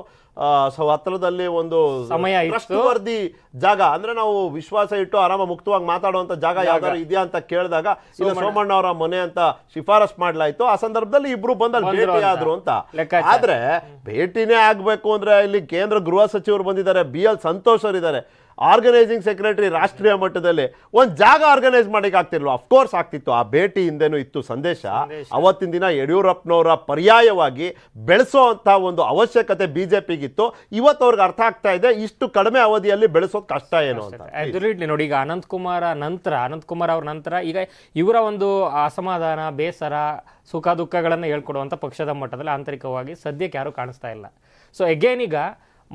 ಸೊ ಹತ್ರದಲ್ಲಿ ಒಂದು ಸಮಯ ಸಾಕಷ್ಟು ಜಾಗ ಅಂದ್ರೆ ನಾವು ವಿಶ್ವಾಸ ಇಟ್ಟು ಆರಾಮ ಮುಕ್ತವಾಗಿ ಮಾತಾಡುವಂತ ಜಾಗ ಯಾವ್ದಾದ್ರು ಇದೆಯಾ ಅಂತ ಕೇಳಿದಾಗ ಇಲ್ಲ ಸೋಮಣ್ಣ ಅವರ ಮನೆ ಅಂತ ಶಿಫಾರಸ್ ಮಾಡ್ಲಾಯ್ತು ಆ ಸಂದರ್ಭದಲ್ಲಿ ಇಬ್ರು ಬಂದಲ್ಲಿ ಭೇಟಿ ಆದ್ರು ಅಂತ ಆದ್ರೆ ಭೇಟಿನೇ ಆಗ್ಬೇಕು ಅಂದ್ರೆ ಇಲ್ಲಿ ಕೇಂದ್ರ ಗೃಹ ಸಚಿವರು ಬಂದಿದ್ದಾರೆ ಬಿ ಎಲ್ ಸಂತೋಷ್ ಅವರು ಆರ್ಗನೈಸಿಂಗ್ ಸೆಕ್ರೆಟರಿ ರಾಷ್ಟ್ರೀಯ ಮಟ್ಟದಲ್ಲಿ ಒಂದು ಜಾಗ ಆರ್ಗನೈಸ್ ಮಾಡಕ್ಕೆ ಆಗ್ತಿರ್ಲಿಲ್ಲ ಅಫ್ಕೋರ್ಸ್ ಆಗ್ತಿತ್ತು ಆ ಭೇಟಿ ಹಿಂದೆನೂ ಇತ್ತು ಸಂದೇಶ ಅವತ್ತಿನ ದಿನ ಯಡಿಯೂರಪ್ಪನವರ ಪರ್ಯಾಯವಾಗಿ ಬೆಳೆಸೋ ಅಂತ ಒಂದು ಅವಶ್ಯಕತೆ ಬಿ ಜೆ ಪಿಗಿತ್ತು ಇವತ್ತು ಅವ್ರಿಗೆ ಅರ್ಥ ಆಗ್ತಾ ಇದೆ ಇಷ್ಟು ಕಡಿಮೆ ಅವಧಿಯಲ್ಲಿ ಬೆಳೆಸೋದು ಕಷ್ಟ ಏನು ಅಂತ ನೋಡಿ ಈಗ ಅನಂತಕುಮಾರ ನಂತರ ಅನಂತಕುಮಾರ್ ಕುಮಾರ್ ಅವ್ರ ನಂತರ ಈಗ ಇವರ ಒಂದು ಅಸಮಾಧಾನ ಬೇಸರ ಸುಖ ದುಃಖಗಳನ್ನು ಹೇಳ್ಕೊಡುವಂಥ ಪಕ್ಷದ ಮಟ್ಟದಲ್ಲಿ ಆಂತರಿಕವಾಗಿ ಸದ್ಯಕ್ಕೆ ಯಾರೂ ಕಾಣಿಸ್ತಾ ಇಲ್ಲ ಸೊ ಎಗೇನ್ ಈಗ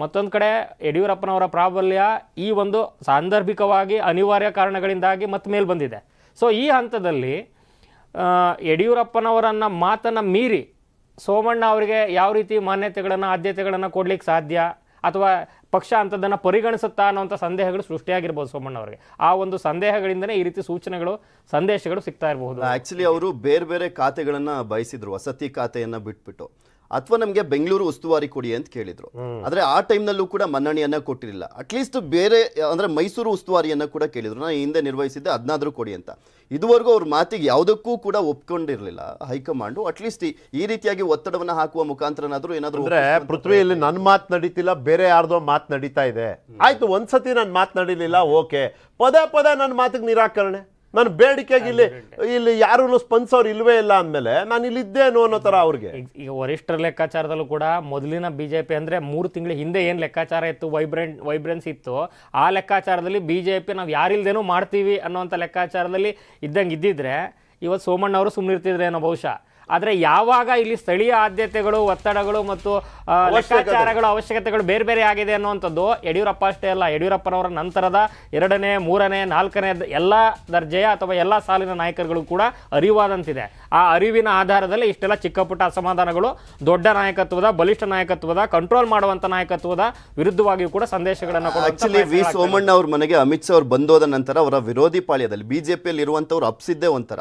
ಮತ್ತೊಂದು ಕಡೆ ಯಡಿಯೂರಪ್ಪನವರ ಪ್ರಾಬಲ್ಯ ಈ ಒಂದು ಸಾಂದರ್ಭಿಕವಾಗಿ ಅನಿವಾರ್ಯ ಕಾರಣಗಳಿಂದಾಗಿ ಮತ್ತೆ ಮೇಲೆ ಬಂದಿದೆ ಸೊ ಈ ಹಂತದಲ್ಲಿ ಯಡಿಯೂರಪ್ಪನವರನ್ನು ಮಾತನ್ನು ಮೀರಿ ಸೋಮಣ್ಣ ಅವರಿಗೆ ಯಾವ ರೀತಿ ಮಾನ್ಯತೆಗಳನ್ನು ಆದ್ಯತೆಗಳನ್ನು ಕೊಡ್ಲಿಕ್ಕೆ ಸಾಧ್ಯ ಅಥವಾ ಪಕ್ಷ ಅಂಥದ್ದನ್ನು ಪರಿಗಣಿಸುತ್ತಾ ಅನ್ನೋಂಥ ಸಂದೇಹಗಳು ಸೃಷ್ಟಿಯಾಗಿರ್ಬೋದು ಸೋಮಣ್ಣ ಅವರಿಗೆ ಆ ಒಂದು ಸಂದೇಹಗಳಿಂದಲೇ ಈ ರೀತಿ ಸೂಚನೆಗಳು ಸಂದೇಶಗಳು ಸಿಗ್ತಾ ಇರಬಹುದು ಆ್ಯಕ್ಚುಲಿ ಅವರು ಬೇರೆ ಬೇರೆ ಖಾತೆಗಳನ್ನು ಬಯಸಿದ್ರು ವಸತಿ ಖಾತೆಯನ್ನು ಬಿಟ್ಬಿಟ್ಟು ಅಥವಾ ನಮಗೆ ಬೆಂಗಳೂರು ಉಸ್ತುವಾರಿ ಕೊಡಿ ಅಂತ ಕೇಳಿದ್ರು ಆದರೆ ಆ ಟೈಮ್ನಲ್ಲೂ ಕೂಡ ಮನ್ನಣೆಯನ್ನ ಕೊಟ್ಟಿರಲಿಲ್ಲ ಅಟ್ಲೀಸ್ಟ್ ಬೇರೆ ಅಂದರೆ ಮೈಸೂರು ಉಸ್ತುವಾರಿಯನ್ನ ಕೂಡ ಕೇಳಿದ್ರು ನಾನು ಹಿಂದೆ ನಿರ್ವಹಿಸಿದ್ದೆ ಅದನ್ನಾದರೂ ಕೊಡಿ ಅಂತ ಇದುವರೆಗೂ ಅವ್ರ ಮಾತಿಗೆ ಯಾವುದಕ್ಕೂ ಕೂಡ ಒಪ್ಕೊಂಡಿರಲಿಲ್ಲ ಹೈಕಮಾಂಡು ಅಟ್ಲೀಸ್ಟ್ ಈ ರೀತಿಯಾಗಿ ಒತ್ತಡವನ್ನು ಹಾಕುವ ಮುಖಾಂತರನಾದರೂ ಏನಾದರೂ ಅಂದ್ರೆ ಪೃಥ್ವಿಯಲ್ಲಿ ನನ್ನ ಮಾತು ನಡೀತಿಲ್ಲ ಬೇರೆ ಯಾರ್ದೋ ಮಾತು ನಡೀತಾ ಇದೆ ಆಯ್ತು ಒಂದ್ಸತಿ ನನ್ನ ಮಾತು ನಡೀಲಿಲ್ಲ ಓಕೆ ಪದೇ ಪದೇ ನನ್ನ ಮಾತಿಗೆ ನಿರಾಕರಣೆ ನಾನು ಬೇಡಿಕೆಗೆ ಇಲ್ಲಿ ಇಲ್ಲಿ ಯಾರೂ ಸ್ಪಂದಿಸೋರು ಇಲ್ವೇ ಇಲ್ಲ ಅಂದಮೇಲೆ ನಾನು ಇಲ್ಲಿದ್ದೇನು ಅನ್ನೋ ಥರ ಅವ್ರಿಗೆ ಈಗ ವರಿಷ್ಠರ ಲೆಕ್ಕಾಚಾರದಲ್ಲೂ ಕೂಡ ಮೊದಲಿನ ಬಿಜೆಪಿ ಅಂದರೆ ಮೂರು ತಿಂಗಳ ಹಿಂದೆ ಏನು ಲೆಕ್ಕಾಚಾರ ಇತ್ತು ವೈಬ್ರೆಂಟ್ ವೈಬ್ರೆನ್ಸ್ ಇತ್ತು ಆ ಲೆಕ್ಕಾಚಾರದಲ್ಲಿ ಬಿಜೆಪಿ ನಾವು ಯಾರಿಲ್ದೇನೂ ಮಾಡ್ತೀವಿ ಅನ್ನೋವಂಥ ಲೆಕ್ಕಾಚಾರದಲ್ಲಿ ಇದ್ದಂಗೆ ಇದ್ದಿದ್ರೆ ಇವತ್ತು ಸೋಮಣ್ಣ ಅವರು ಸುಮ್ಮನಿರ್ತಿದ್ರೇನೋ ಬಹುಶಃ ಆದರೆ ಯಾವಾಗ ಇಲ್ಲಿ ಸ್ಥಳೀಯ ಆದ್ಯತೆಗಳು ಒತ್ತಡಗಳು ಮತ್ತು ಲೆಕ್ಕಾಚಾರಗಳು ಅವಶ್ಯಕತೆಗಳು ಬೇರೆ ಬೇರೆ ಆಗಿದೆ ಅನ್ನುವಂಥದ್ದು ಯಡಿಯೂರಪ್ಪ ಅಷ್ಟೇ ಅಲ್ಲ ಯಡಿಯೂರಪ್ಪನವರ ನಂತರದ ಎರಡನೇ ಮೂರನೇ ನಾಲ್ಕನೇ ಎಲ್ಲ ದರ್ಜೆಯ ಅಥವಾ ಎಲ್ಲ ಸಾಲಿನ ನಾಯಕರುಗಳು ಕೂಡ ಅರಿವಾದಂತಿದೆ ಆ ಅರಿವಿನ ಆಧಾರದಲ್ಲಿ ಇಷ್ಟೆಲ್ಲ ಚಿಕ್ಕ ಪುಟ್ಟ ಅಸಮಾಧಾನಗಳು ದೊಡ್ಡ ನಾಯಕತ್ವದ ಬಲಿಷ್ಠ ನಾಯಕತ್ವದ ಕಂಟ್ರೋಲ್ ಮಾಡುವಂತ ನಾಯಕತ್ವದ ವಿರುದ್ಧವಾಗಿಯೂ ಕೂಡ ಸಂದೇಶಗಳನ್ನು ಆಕ್ಚುಲಿ ವಿ ಸೋಮಣ್ಣ ಅವ್ರ ಮನೆಗೆ ಅಮಿತ್ ಶಾ ಅವರು ಬಂದೋದ ನಂತರ ಅವರ ವಿರೋಧಿ ಪಾಳ್ಯದಲ್ಲಿ ಬಿಜೆಪಿಯಲ್ಲಿ ಇರುವಂತವ್ರು ಅಪ್ಸಿದ್ದೇ ಒಂಥರ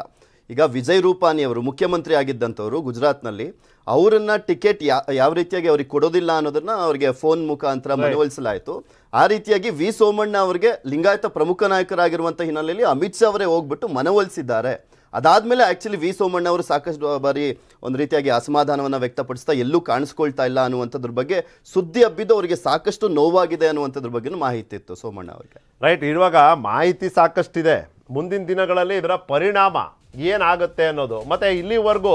ಈಗ ವಿಜಯ್ ರೂಪಾನಿ ಅವರು ಮುಖ್ಯಮಂತ್ರಿ ಆಗಿದ್ದಂಥವರು ಗುಜರಾತ್ನಲ್ಲಿ ಅವರನ್ನು ಟಿಕೆಟ್ ಯಾವ ರೀತಿಯಾಗಿ ಅವ್ರಿಗೆ ಕೊಡೋದಿಲ್ಲ ಅನ್ನೋದನ್ನ ಅವರಿಗೆ ಫೋನ್ ಮುಖಾಂತರ ಮನವೊಲಿಸಲಾಯಿತು ಆ ರೀತಿಯಾಗಿ ವಿ ಸೋಮಣ್ಣ ಅವರಿಗೆ ಲಿಂಗಾಯತ ಪ್ರಮುಖ ನಾಯಕರಾಗಿರುವಂಥ ಹಿನ್ನೆಲೆಯಲ್ಲಿ ಅಮಿತ್ ಶಾ ಅವರೇ ಹೋಗ್ಬಿಟ್ಟು ಮನವೊಲಿಸಿದ್ದಾರೆ ಅದಾದ್ಮೇಲೆ ಆ್ಯಕ್ಚುಲಿ ವಿ ಸೋಮಣ್ಣ ಅವರು ಸಾಕಷ್ಟು ಬಾರಿ ಒಂದು ರೀತಿಯಾಗಿ ಅಸಮಾಧಾನವನ್ನು ವ್ಯಕ್ತಪಡಿಸ್ತಾ ಎಲ್ಲೂ ಕಾಣಿಸ್ಕೊಳ್ತಾ ಇಲ್ಲ ಅನ್ನುವಂಥದ್ರ ಬಗ್ಗೆ ಸುದ್ದಿ ಹಬ್ಬಿದ್ದು ಅವರಿಗೆ ಸಾಕಷ್ಟು ನೋವಾಗಿದೆ ಅನ್ನುವಂಥದ್ರ ಬಗ್ಗೆ ಮಾಹಿತಿ ಇತ್ತು ಸೋಮಣ್ಣ ಅವರಿಗೆ ರೈಟ್ ಇರುವಾಗ ಮಾಹಿತಿ ಸಾಕಷ್ಟಿದೆ ಮುಂದಿನ ದಿನಗಳಲ್ಲಿ ಇದರ ಪರಿಣಾಮ ಏನಾಗುತ್ತೆ ಅನ್ನೋದು ಮತ್ತು ಇಲ್ಲಿವರೆಗೂ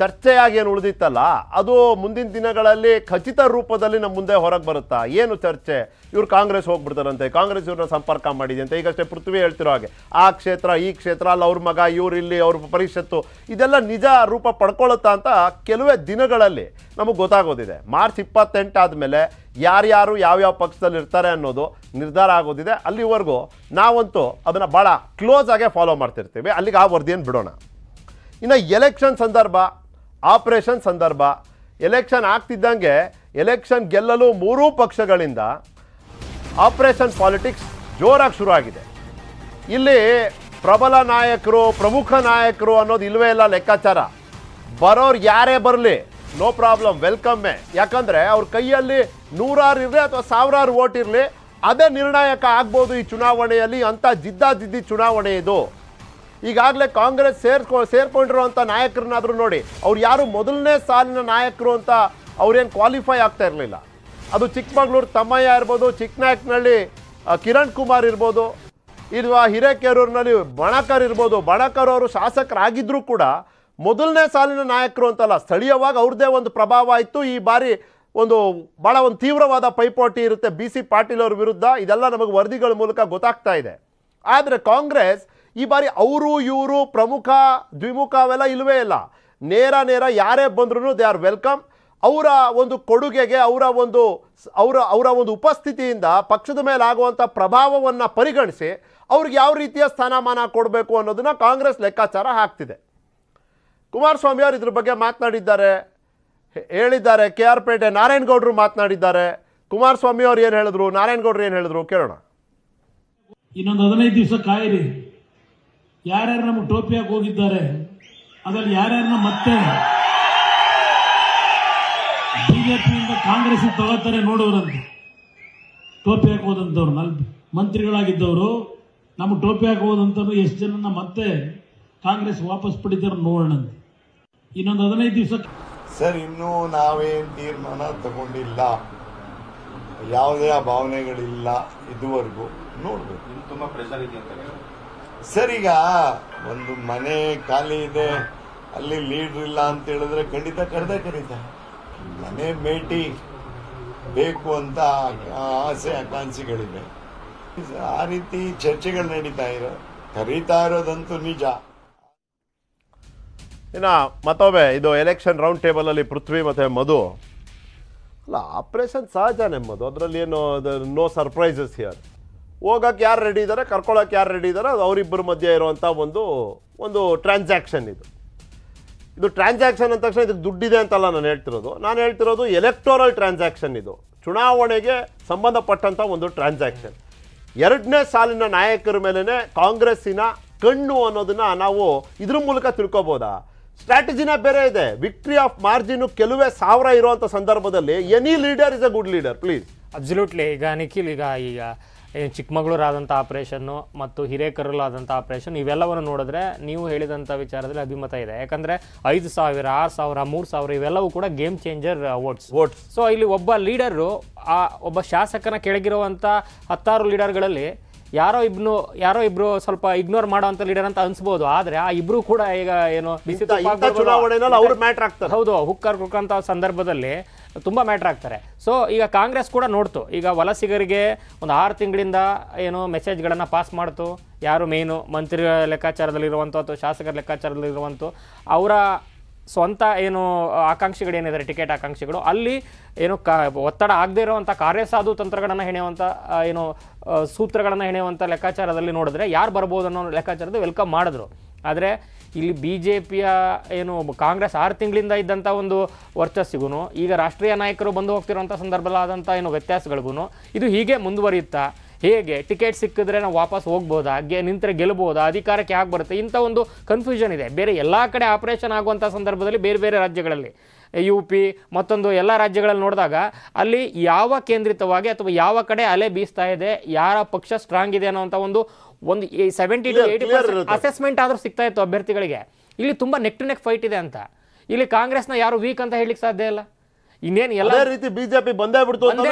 ಚರ್ಚೆಯಾಗಿ ಏನು ಉಳಿದಿತ್ತಲ್ಲ ಅದು ಮುಂದಿನ ದಿನಗಳಲ್ಲಿ ಖಚಿತ ರೂಪದಲ್ಲಿ ನಮ್ಮ ಮುಂದೆ ಹೊರಗೆ ಬರುತ್ತಾ ಏನು ಚರ್ಚೆ ಇವ್ರು ಕಾಂಗ್ರೆಸ್ ಹೋಗ್ಬಿಡ್ತಾರಂತೆ ಕಾಂಗ್ರೆಸ್ ಇವ್ರನ್ನ ಸಂಪರ್ಕ ಮಾಡಿದೆ ಅಂತ ಈಗಷ್ಟೇ ಪೃಥ್ವಿ ಹೇಳ್ತಿರೋ ಹಾಗೆ ಆ ಕ್ಷೇತ್ರ ಈ ಕ್ಷೇತ್ರ ಅಲ್ಲಿ ಅವ್ರ ಮಗ ಇವ್ರು ಇಲ್ಲಿ ಅವ್ರ ಪರಿಷತ್ತು ಇದೆಲ್ಲ ನಿಜ ರೂಪ ಪಡ್ಕೊಳ್ಳುತ್ತಾ ಅಂತ ಕೆಲವೇ ದಿನಗಳಲ್ಲಿ ನಮಗೆ ಗೊತ್ತಾಗೋದಿದೆ ಮಾರ್ಚ್ ಇಪ್ಪತ್ತೆಂಟಾದ ಮೇಲೆ ಯಾರ್ಯಾರು ಯಾವ್ಯಾವ ಪಕ್ಷದಲ್ಲಿ ಇರ್ತಾರೆ ಅನ್ನೋದು ನಿರ್ಧಾರ ಆಗೋದಿದೆ ಅಲ್ಲಿವರೆಗೂ ನಾವಂತೂ ಅದನ್ನು ಭಾಳ ಕ್ಲೋಸ್ ಆಗೇ ಫಾಲೋ ಮಾಡ್ತಿರ್ತೀವಿ ಅಲ್ಲಿಗೆ ಆ ವರದಿಯನ್ನು ಬಿಡೋಣ ಇನ್ನು ಎಲೆಕ್ಷನ್ ಸಂದರ್ಭ ಆಪರೇಷನ್ ಸಂದರ್ಭ ಎಲೆಕ್ಷನ್ ಆಗ್ತಿದ್ದಂಗೆ ಎಲೆಕ್ಷನ್ ಗೆಲ್ಲಲು ಮೂರೂ ಪಕ್ಷಗಳಿಂದ ಆಪರೇಷನ್ ಪಾಲಿಟಿಕ್ಸ್ ಜೋರಾಗಿ ಶುರು ಆಗಿದೆ ಇಲ್ಲಿ ಪ್ರಬಲ ನಾಯಕರು ಪ್ರಮುಖ ನಾಯಕರು ಅನ್ನೋದು ಇಲ್ಲವೇ ಇಲ್ಲ ಲೆಕ್ಕಾಚಾರ ಬರೋರು ಯಾರೇ ಬರಲಿ ನೋ ಪ್ರಾಬ್ಲಮ್ ವೆಲ್ಕಮ್ಮೆ ಯಾಕಂದರೆ ಅವ್ರ ಕೈಯಲ್ಲಿ ನೂರಾರು ಇರಲಿ ಅಥವಾ ಸಾವಿರಾರು ಓಟ್ ಇರಲಿ ಅದೇ ನಿರ್ಣಾಯಕ ಆಗ್ಬೋದು ಈ ಚುನಾವಣೆಯಲ್ಲಿ ಅಂಥ ಜಿದ್ದಿ ಚುನಾವಣೆ ಇದು ಈಗಾಗಲೇ ಕಾಂಗ್ರೆಸ್ ಸೇರ್ಕೊ ಸೇರ್ಕೊಂಡಿರುವಂಥ ನಾಯಕರನ್ನಾದರೂ ನೋಡಿ ಅವ್ರು ಯಾರು ಮೊದಲನೇ ಸಾಲಿನ ನಾಯಕರು ಅಂತ ಅವ್ರೇನು ಕ್ವಾಲಿಫೈ ಆಗ್ತಾ ಇರಲಿಲ್ಲ ಅದು ಚಿಕ್ಕಮಗಳೂರು ತಮ್ಮಯ್ಯ ಇರ್ಬೋದು ಚಿಕ್ಕನಾಯಕನಹಳ್ಳಿ ಕಿರಣ್ ಕುಮಾರ್ ಇರ್ಬೋದು ಇದು ಹಿರೇಕೆರೂರಿನಲ್ಲಿ ಬಣಕರ್ ಇರ್ಬೋದು ಬಣಕರ್ ಅವರು ಶಾಸಕರಾಗಿದ್ದರೂ ಕೂಡ ಮೊದಲನೇ ಸಾಲಿನ ನಾಯಕರು ಅಂತಲ್ಲ ಸ್ಥಳೀಯವಾಗಿ ಅವ್ರದ್ದೇ ಒಂದು ಪ್ರಭಾವ ಇತ್ತು ಈ ಬಾರಿ ಒಂದು ಭಾಳ ಒಂದು ತೀವ್ರವಾದ ಪೈಪೋಟಿ ಇರುತ್ತೆ ಬಿ ಸಿ ಪಾಟೀಲ್ ಅವ್ರ ವಿರುದ್ಧ ಇದೆಲ್ಲ ನಮಗೆ ವರದಿಗಳ ಮೂಲಕ ಗೊತ್ತಾಗ್ತಾ ಇದೆ ಆದರೆ ಕಾಂಗ್ರೆಸ್ ಈ ಬಾರಿ ಅವರು ಇವರು ಪ್ರಮುಖ ದ್ವಿಮುಖ ಅವೆಲ್ಲ ಇಲ್ಲವೇ ಇಲ್ಲ ನೇರ ನೇರ ಯಾರೇ ಬಂದ್ರೂ ದೇ ಆರ್ ವೆಲ್ಕಮ್ ಅವರ ಒಂದು ಕೊಡುಗೆಗೆ ಅವರ ಒಂದು ಅವರ ಅವರ ಒಂದು ಉಪಸ್ಥಿತಿಯಿಂದ ಪಕ್ಷದ ಮೇಲೆ ಆಗುವಂಥ ಪ್ರಭಾವವನ್ನು ಪರಿಗಣಿಸಿ ಅವ್ರಿಗೆ ಯಾವ ರೀತಿಯ ಸ್ಥಾನಮಾನ ಕೊಡಬೇಕು ಅನ್ನೋದನ್ನು ಕಾಂಗ್ರೆಸ್ ಲೆಕ್ಕಾಚಾರ ಹಾಕ್ತಿದೆ ಕುಮಾರಸ್ವಾಮಿ ಅವರು ಇದ್ರ ಬಗ್ಗೆ ಮಾತನಾಡಿದ್ದಾರೆ ಹೇಳಿದ್ದಾರೆ ಕೆ ಆರ್ ಪೇಟೆ ನಾರಾಯಣಗೌಡರು ಮಾತನಾಡಿದ್ದಾರೆ ಕುಮಾರಸ್ವಾಮಿ ಅವರು ಏನು ಹೇಳಿದ್ರು ನಾರಾಯಣಗೌಡರು ಏನು ಹೇಳಿದ್ರು ಕೇಳೋಣ ಇನ್ನೊಂದು ಹದಿನೈದು ದಿವಸ ಕಾಯಿರಿ ಯಾರ್ಯಾರು ನಮಗೆ ಟೋಪಿಯಾಗಿ ಹೋಗಿದ್ದಾರೆ ಅದರಲ್ಲಿ ಯಾರ್ಯಾರನ್ನ ಮತ್ತೆ ಬಿಜೆಪಿಯಿಂದ ಕಾಂಗ್ರೆಸ್ ತಗೋತಾರೆ ನೋಡೋರಂತೆ ಟೋಪಿ ಹಾಕೋದಂಥವ್ರು ನಾಲ್ಕು ಮಂತ್ರಿಗಳಾಗಿದ್ದವರು ನಮ್ಗೆ ಟೋಪಿ ಹಾಕೋದಂಥವ್ರು ಎಷ್ಟು ಜನನ ಮತ್ತೆ ಕಾಂಗ್ರೆಸ್ ವಾಪಸ್ ಪಡಿತಾರ ನೋಡೋಣಂತೆ ಇನ್ನೊಂದು ಹದಿನೈದು ದಿವಸ ಸರ್ ಇನ್ನೂ ನಾವೇನು ತೀರ್ಮಾನ ತಗೊಂಡಿಲ್ಲ ಯಾವುದೇ ಭಾವನೆಗಳಿಲ್ಲ ಇದುವರೆಗೂ ನೋಡಬೇಕು ತುಂಬಾ ಪ್ರೆಷರ್ ಇದೆ ಅಂತ ಸರ್ ಈಗ ಒಂದು ಮನೆ ಖಾಲಿ ಇದೆ ಅಲ್ಲಿ ಲೀಡರ್ ಇಲ್ಲ ಅಂತ ಹೇಳಿದ್ರೆ ಖಂಡಿತ ಕರೆದ ಕರೀತ ಮನೆ ಭೇಟಿ ಬೇಕು ಅಂತ ಆಸೆ ಆಕಾಂಕ್ಷಿಗಳಿವೆ ಆ ರೀತಿ ಚರ್ಚೆಗಳು ನಡೀತಾ ಇರೋ ಕರೀತಾ ಇರೋದಂತೂ ನಿಜ ಇನ್ನು ಮತ್ತೊಮ್ಮೆ ಇದು ಎಲೆಕ್ಷನ್ ರೌಂಡ್ ಅಲ್ಲಿ ಪೃಥ್ವಿ ಮತ್ತೆ ಮಧು ಅಲ್ಲ ಆಪ್ರೇಷನ್ ಸಹಜ ಮಧು ಅದರಲ್ಲಿ ಏನು ನೋ ಸರ್ಪ್ರೈಸಸ್ ಹಿಯರ್ ಹೋಗಕ್ಕೆ ಯಾರು ರೆಡಿ ಇದ್ದಾರೆ ಕರ್ಕೊಳ್ಳೋಕೆ ಯಾರು ರೆಡಿ ಇದ್ದಾರೆ ಅದು ಅವರಿಬ್ಬರ ಮಧ್ಯೆ ಇರುವಂಥ ಒಂದು ಒಂದು ಟ್ರಾನ್ಸಾಕ್ಷನ್ ಇದು ಇದು ಟ್ರಾನ್ಸಾಕ್ಷನ್ ಅಂದ ತಕ್ಷಣ ಇದಕ್ಕೆ ದುಡ್ಡಿದೆ ಅಂತಲ್ಲ ನಾನು ಹೇಳ್ತಿರೋದು ನಾನು ಹೇಳ್ತಿರೋದು ಎಲೆಕ್ಟೋರಲ್ ಟ್ರಾನ್ಸಾಕ್ಷನ್ ಇದು ಚುನಾವಣೆಗೆ ಸಂಬಂಧಪಟ್ಟಂಥ ಒಂದು ಟ್ರಾನ್ಸಾಕ್ಷನ್ ಎರಡನೇ ಸಾಲಿನ ನಾಯಕರ ಮೇಲೇ ಕಾಂಗ್ರೆಸ್ಸಿನ ಕಣ್ಣು ಅನ್ನೋದನ್ನು ನಾವು ಇದ್ರ ಮೂಲಕ ತಿಳ್ಕೊಬೋದಾ ಸ್ಟ್ರಾಟಜಿನ ಬೇರೆ ಇದೆ ವಿಕ್ಟ್ರಿ ಆಫ್ ಮಾರ್ಜಿನ್ ಕೆಲವೇ ಸಾವಿರ ಇರುವಂಥ ಸಂದರ್ಭದಲ್ಲಿ any leader is a good leader please absolutely ಈಗ ನಿಖಿಲ್ ಈಗ ಈಗ ಚಿಕ್ಕಮಗ್ಳೂರಾದಂಥ ಆಪ್ರೇಷನ್ನು ಮತ್ತು ಆದಂಥ ಆಪ್ರೇಷನ್ ಇವೆಲ್ಲವನ್ನು ನೋಡಿದ್ರೆ ನೀವು ಹೇಳಿದಂಥ ವಿಚಾರದಲ್ಲಿ ಅಭಿಮತ ಇದೆ ಯಾಕಂದರೆ ಐದು ಸಾವಿರ ಆರು ಸಾವಿರ ಮೂರು ಸಾವಿರ ಇವೆಲ್ಲವೂ ಕೂಡ game changer votes votes so ಇಲ್ಲಿ ಒಬ್ಬ ಲೀಡರು ಆ ಒಬ್ಬ ಶಾಸಕನ ಕೆಳಗಿರುವಂಥ ಹತ್ತಾರು ಲೀಡರ್ಗಳಲ್ಲಿ ಯಾರೋ ಇಬ್ನು ಯಾರೋ ಇಬ್ರು ಸ್ವಲ್ಪ ಇಗ್ನೋರ್ ಅಂತ ಲೀಡರ್ ಅಂತ ಅನ್ಸ್ಬೋದು ಆದ್ರೆ ಆ ಇಬ್ರು ಕೂಡ ಈಗ ಏನು ಬಿಸಿ ಮ್ಯಾಟ್ರ್ ಹೌದು ಹುಕ್ಕರ್ ಕುಕ್ಕಂತ ಸಂದರ್ಭದಲ್ಲಿ ತುಂಬಾ ಮ್ಯಾಟ್ರ್ ಆಗ್ತಾರೆ ಸೊ ಈಗ ಕಾಂಗ್ರೆಸ್ ಕೂಡ ನೋಡ್ತು ಈಗ ವಲಸಿಗರಿಗೆ ಒಂದು ಆರು ತಿಂಗಳಿಂದ ಏನು ಮೆಸೇಜ್ಗಳನ್ನು ಪಾಸ್ ಮಾಡ್ತು ಯಾರು ಮೇನು ಮಂತ್ರಿ ಲೆಕ್ಕಾಚಾರದಲ್ಲಿರುವಂಥ ಅಥವಾ ಶಾಸಕರ ಲೆಕ್ಕಾಚಾರದಲ್ಲಿರುವಂಥ ಅವರ ಸ್ವಂತ ಏನು ಆಕಾಂಕ್ಷಿಗಳು ಟಿಕೆಟ್ ಆಕಾಂಕ್ಷಿಗಳು ಅಲ್ಲಿ ಏನು ಕ ಒತ್ತಡ ಆಗದೇ ಇರುವಂಥ ಕಾರ್ಯಸಾಧು ತಂತ್ರಗಳನ್ನು ಹೆಣೆಯುವಂಥ ಏನು ಸೂತ್ರಗಳನ್ನು ಹೆಣೆಯುವಂಥ ಲೆಕ್ಕಾಚಾರದಲ್ಲಿ ನೋಡಿದ್ರೆ ಯಾರು ಬರ್ಬೋದು ಅನ್ನೋ ಲೆಕ್ಕಾಚಾರದ ವೆಲ್ಕಮ್ ಮಾಡಿದ್ರು ಆದರೆ ಇಲ್ಲಿ ಬಿ ಜೆ ಪಿಯ ಏನು ಕಾಂಗ್ರೆಸ್ ಆರು ತಿಂಗಳಿಂದ ಇದ್ದಂಥ ಒಂದು ವರ್ಚಸ್ಸಿಗೂ ಈಗ ರಾಷ್ಟ್ರೀಯ ನಾಯಕರು ಬಂದು ಹೋಗ್ತಿರುವಂಥ ಸಂದರ್ಭದಲ್ಲಾದಂಥ ಏನು ವ್ಯತ್ಯಾಸಗಳಿಗೂ ಇದು ಹೀಗೆ ಮುಂದುವರಿಯುತ್ತಾ ಹೇಗೆ ಟಿಕೆಟ್ ಸಿಕ್ಕಿದ್ರೆ ನಾವು ವಾಪಸ್ ಹೋಗ್ಬೋದಾ ಗೆ ನಿಂತರೆ ಗೆಲ್ಬೋದಾ ಅಧಿಕಾರಕ್ಕೆ ಯಾಕೆ ಬರುತ್ತೆ ಇಂಥ ಒಂದು ಕನ್ಫ್ಯೂಷನ್ ಇದೆ ಬೇರೆ ಎಲ್ಲ ಕಡೆ ಆಪರೇಷನ್ ಆಗುವಂಥ ಸಂದರ್ಭದಲ್ಲಿ ಬೇರೆ ಬೇರೆ ರಾಜ್ಯಗಳಲ್ಲಿ ಯು ಪಿ ಮತ್ತೊಂದು ಎಲ್ಲ ರಾಜ್ಯಗಳಲ್ಲಿ ನೋಡಿದಾಗ ಅಲ್ಲಿ ಯಾವ ಕೇಂದ್ರಿತವಾಗಿ ಅಥವಾ ಯಾವ ಕಡೆ ಅಲೆ ಬೀಸ್ತಾ ಇದೆ ಯಾರ ಪಕ್ಷ ಸ್ಟ್ರಾಂಗ್ ಇದೆ ಅನ್ನೋಂಥ ಒಂದು ಒಂದು seventy to eighty percent assessment ಆದರೂ ಸಿಗ್ತಾ ಇತ್ತು ಅಭ್ಯರ್ಥಿಗಳಿಗೆ ಇಲ್ಲಿ ತುಂಬ ನೆಕ್ ಟು ನೆಕ್ ಫೈಟ್ ಇದೆ ಅಂತ ಇಲ್ಲಿ ಕಾಂಗ್ರೆಸ್ನ ಯಾರು ವೀಕ್ ಅಂತ ಹೇಳಲಿಕ್ಕೆ ಸಾಧ್ಯ ಇಲ್ಲ ಇನ್ನೇನು ಎಲ್ಲ ರೀತಿ ಬಿಜೆಪಿ ಬಂದೇ ಬಿಡ್ತು